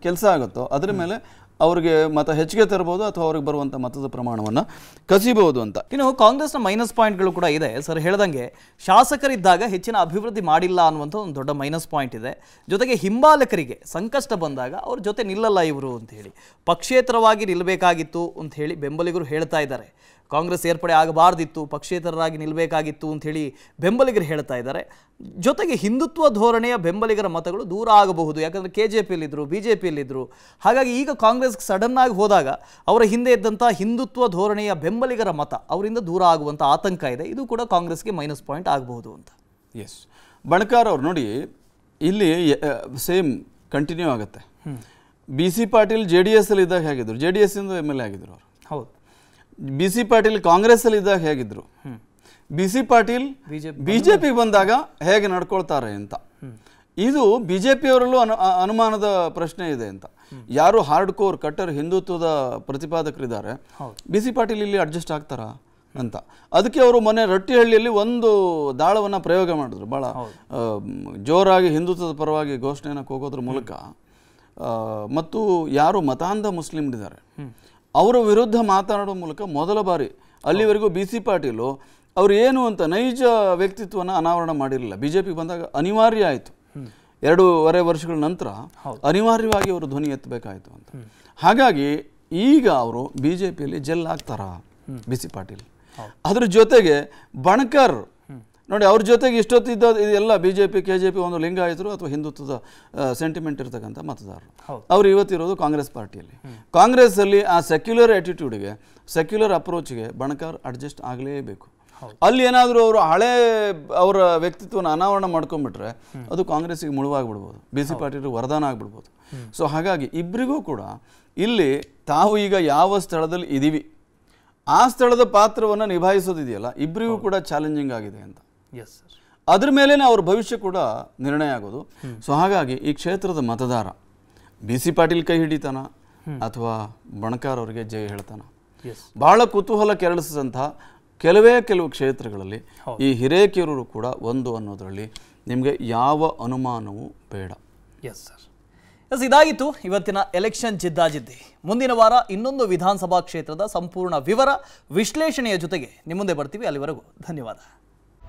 ಕೆಲಸ ಆಗುತ್ತೋ ಅದರ ಮೇಲೆ ಅವರಿಗೆ ಮತ ಹೆಚ್ಚಿಗೆ ತರಬಹುದು ಅಥವಾ ಅವ್ರಿಗೆ ಬರುವಂಥ ಮತದ ಪ್ರಮಾಣವನ್ನು ಕಸಿಬಹುದು ಅಂತ
ಇನ್ನು ಕಾಂಗ್ರೆಸ್ನ ಮೈನಸ್ ಪಾಯಿಂಟ್ಗಳು ಕೂಡ ಇದೆ ಸರ್ ಹೇಳ್ದಂಗೆ ಶಾಸಕರಿದ್ದಾಗ ಹೆಚ್ಚಿನ ಅಭಿವೃದ್ಧಿ ಮಾಡಿಲ್ಲ ಅನ್ನುವಂಥ ಒಂದು ದೊಡ್ಡ ಮೈನಸ್ ಪಾಯಿಂಟ್ ಇದೆ ಜೊತೆಗೆ ಹಿಂಬಾಲಕರಿಗೆ ಸಂಕಷ್ಟ ಬಂದಾಗ ಅವ್ರ ಜೊತೆ ನಿಲ್ಲಲ್ಲ ಇವರು ಅಂತ ಹೇಳಿ ಪಕ್ಷೇತರವಾಗಿ ನಿಲ್ಲಬೇಕಾಗಿತ್ತು ಅಂತ ಹೇಳಿ ಬೆಂಬಲಿಗರು ಹೇಳ್ತಾ ಇದ್ದಾರೆ ಕಾಂಗ್ರೆಸ್ ಏರ್ಪಡೆ ಆಗಬಾರ್ದಿತ್ತು ಪಕ್ಷೇತರರಾಗಿ ನಿಲ್ಲಬೇಕಾಗಿತ್ತು ಅಂಥೇಳಿ ಬೆಂಬಲಿಗರು ಹೇಳ್ತಾ ಇದ್ದಾರೆ ಜೊತೆಗೆ ಹಿಂದುತ್ವ ಧೋರಣೆಯ ಬೆಂಬಲಿಗರ ಮತಗಳು ದೂರ ಆಗಬಹುದು ಯಾಕಂದರೆ ಕೆ ಜೆ ಪಿಯಲ್ಲಿದ್ದರು ಬಿ ಜೆ ಪಿಯಲ್ಲಿದ್ದರು ಹಾಗಾಗಿ ಈಗ ಕಾಂಗ್ರೆಸ್ಗೆ ಸಡನ್ನಾಗಿ ಹೋದಾಗ ಅವರ ಹಿಂದೆ ಇದ್ದಂಥ ಹಿಂದುತ್ವ ಧೋರಣೆಯ ಬೆಂಬಲಿಗರ ಮತ ಅವರಿಂದ ದೂರ ಆಗುವಂಥ ಆತಂಕ ಇದೆ ಇದು ಕೂಡ ಕಾಂಗ್ರೆಸ್ಗೆ ಮೈನಸ್ ಪಾಯಿಂಟ್ ಆಗಬಹುದು ಅಂತ
ಎಸ್ ಬಣಕಾರ್ ಅವರು ನೋಡಿ ಇಲ್ಲಿ ಸೇಮ್ ಕಂಟಿನ್ಯೂ ಆಗುತ್ತೆ B C Patil J D S ಅಲ್ಲಿ ಇದ್ದಾಗ ಹೇಗಿದ್ರು ಜೆ ಡಿ ಎಸ್ ಇಂದ ಎಮ್ ಎಲ್ ಎ ಆಗಿದ್ರು ಅವರು ಹೌದು ಬಿ ಸಿ ಪಾಟೀಲ್ ಕಾಂಗ್ರೆಸ್ ಅಲ್ಲಿ ಇದ್ದಾಗ ಹೇಗಿದ್ರು ಬಿ ಸಿ ಪಾಟೀಲ್ ಬಿಜೆಪಿಗೆ ಬಂದಾಗ ಹೇಗೆ ನಡ್ಕೊಳ್ತಾರೆ ಅಂತ ಇದು ಬಿ ಜೆ ಪಿಯವರಲ್ಲೂ ಅನು ಅನುಮಾನದ ಪ್ರಶ್ನೆ ಇದೆ ಅಂತ ಯಾರು ಹಾರ್ಡ್ ಕೋರ್ ಕಟ್ಟರ್ ಹಿಂದುತ್ವದ ಪ್ರತಿಪಾದಕರಿದ್ದಾರೆ ಬಿ ಸಿ ಪಾಟೀಲ್ ಇಲ್ಲಿ ಅಡ್ಜಸ್ಟ್ ಆಗ್ತಾರಾ ಅಂತ ಅದಕ್ಕೆ ಅವರು ಮೊನ್ನೆ ರೊಟ್ಟಿಹಳ್ಳಿಯಲ್ಲಿ ಒಂದು ದಾಳವನ್ನು ಪ್ರಯೋಗ ಮಾಡಿದ್ರು ಭಾಳ ಜೋರಾಗಿ ಹಿಂದುತ್ವದ ಪರವಾಗಿ ಘೋಷಣೆಯನ್ನು ಕೂಗೋದ್ರ ಮೂಲಕ ಮತ್ತು ಯಾರು ಮತಾಂಧ ಮುಸ್ಲಿಮ್ ಇದ್ದಾರೆ ಅವರ ವಿರುದ್ಧ ಮಾತನಾಡುವ ಮೂಲಕ ಮೊದಲ ಬಾರಿ ಅಲ್ಲಿವರೆಗೂ ಬಿ ಸಿ ಪಾಟೀಲು ಅವರು ಏನು ಅಂತ ನೈಜ ವ್ಯಕ್ತಿತ್ವನ ಅನಾವರಣ ಮಾಡಿರಲಿಲ್ಲ ಬಿ ಜೆ ಪಿ ಬಂದಾಗ ಅನಿವಾರ್ಯ ಆಯಿತು ಎರಡೂವರೆ ವರ್ಷಗಳ ನಂತರ ಅನಿವಾರ್ಯವಾಗಿ ಅವರು ಧ್ವನಿ ಎತ್ತಬೇಕಾಯಿತು ಅಂತ ಹಾಗಾಗಿ ಈಗ ಅವರು ಬಿ ಜೆ ಪಿಯಲ್ಲಿ ಜೆಲ್ ಆಗ್ತಾರ ಬಿ ಸಿ ಪಾಟೀಲ್ ಅದರ ಜೊತೆಗೆ ಬಣಕರ್ ನೋಡಿ ಅವ್ರ ಜೊತೆಗೆ ಇಷ್ಟೊತ್ತಿದ್ದ ಇದೆಲ್ಲ B J P K J P ಒಂದು ಲಿಂಗಾಯತರು ಅಥವಾ ಹಿಂದುತ್ವದ ಸೆಂಟಿಮೆಂಟ್ ಇರತಕ್ಕಂಥ ಮತದಾರರು ಅವರು ಇವತ್ತಿರೋದು ಕಾಂಗ್ರೆಸ್ ಪಾರ್ಟಿಯಲ್ಲಿ ಕಾಂಗ್ರೆಸ್ಸಲ್ಲಿ ಆ ಸೆಕ್ಯುಲರ್ ಆ್ಯಟಿಟ್ಯೂಡ್ಗೆ ಸೆಕ್ಯುಲರ್ ಅಪ್ರೋಚ್ಗೆ ಬಣಕಾರ್ ಅಡ್ಜಸ್ಟ್ ಆಗಲೇಬೇಕು ಅಲ್ಲಿ ಏನಾದರೂ ಅವರು ಹಳೆ ಅವರ ವ್ಯಕ್ತಿತ್ವನ ಅನಾವರಣ ಮಾಡ್ಕೊಂಡ್ಬಿಟ್ರೆ ಅದು ಕಾಂಗ್ರೆಸ್ಸಿಗೆ ಮುಳುವಾಗ್ಬಿಡ್ಬೋದು ಬಿ ಸಿ ಪಾರ್ಟಿಯವರು ವರದಾನ ಆಗ್ಬಿಡ್ಬೋದು ಸೊ ಹಾಗಾಗಿ ಇಬ್ಬರಿಗೂ ಕೂಡ ಇಲ್ಲಿ ತಾವು ಈಗ ಯಾವ ಸ್ಥಳದಲ್ಲಿ ಇದ್ದೀವಿ ಆ ಸ್ಥಳದ ಪಾತ್ರವನ್ನು ನಿಭಾಯಿಸೋದಿದೆಯಲ್ಲ ಇಬ್ಬರಿಗೂ ಕೂಡ ಚಾಲೆಂಜಿಂಗ್ ಆಗಿದೆ ಅಂತ ಎಸ್ ಸರ್ ಅದ್ರ ಮೇಲೇ ಅವ್ರ ಭವಿಷ್ಯ ಕೂಡ ನಿರ್ಣಯ ಆಗೋದು ಸೊ ಹಾಗಾಗಿ ಈ ಕ್ಷೇತ್ರದ ಮತದಾರ ಬಿ ಸಿ ಪಾಟೀಲ್ ಕೈ ಹಿಡಿತಾನ ಅಥವಾ ಬಣಕಾರ್ ಅವರಿಗೆ ಜಯ ಹೇಳ್ತಾನ ಬಹಳ ಕುತೂಹಲ ಕೆರಳಿಸಿದಂಥ ಕೆಲವೇ ಕೆಲವು ಕ್ಷೇತ್ರಗಳಲ್ಲಿ ಈ ಹಿರೇಕೆರೂರು ಕೂಡ ಒಂದು ಅನ್ನೋದರಲ್ಲಿ ನಿಮಗೆ ಯಾವ ಅನುಮಾನವೂ ಬೇಡ
ಎಸ್ ಸರ್ ಎಸ್ ಇದಾಯಿತು ಇವತ್ತಿನ ಎಲೆಕ್ಷನ್ ಜಿದ್ದಾಜಿದ್ದಿ ಮುಂದಿನ ವಾರ ಇನ್ನೊಂದು ವಿಧಾನಸಭಾ ಕ್ಷೇತ್ರದ ಸಂಪೂರ್ಣ ವಿವರ ವಿಶ್ಲೇಷಣೆಯ ಜೊತೆಗೆ ನಿಮ್ಮ ಮುಂದೆ ಬರ್ತೀವಿ ಅಲ್ಲಿವರೆಗೂ ಧನ್ಯವಾದ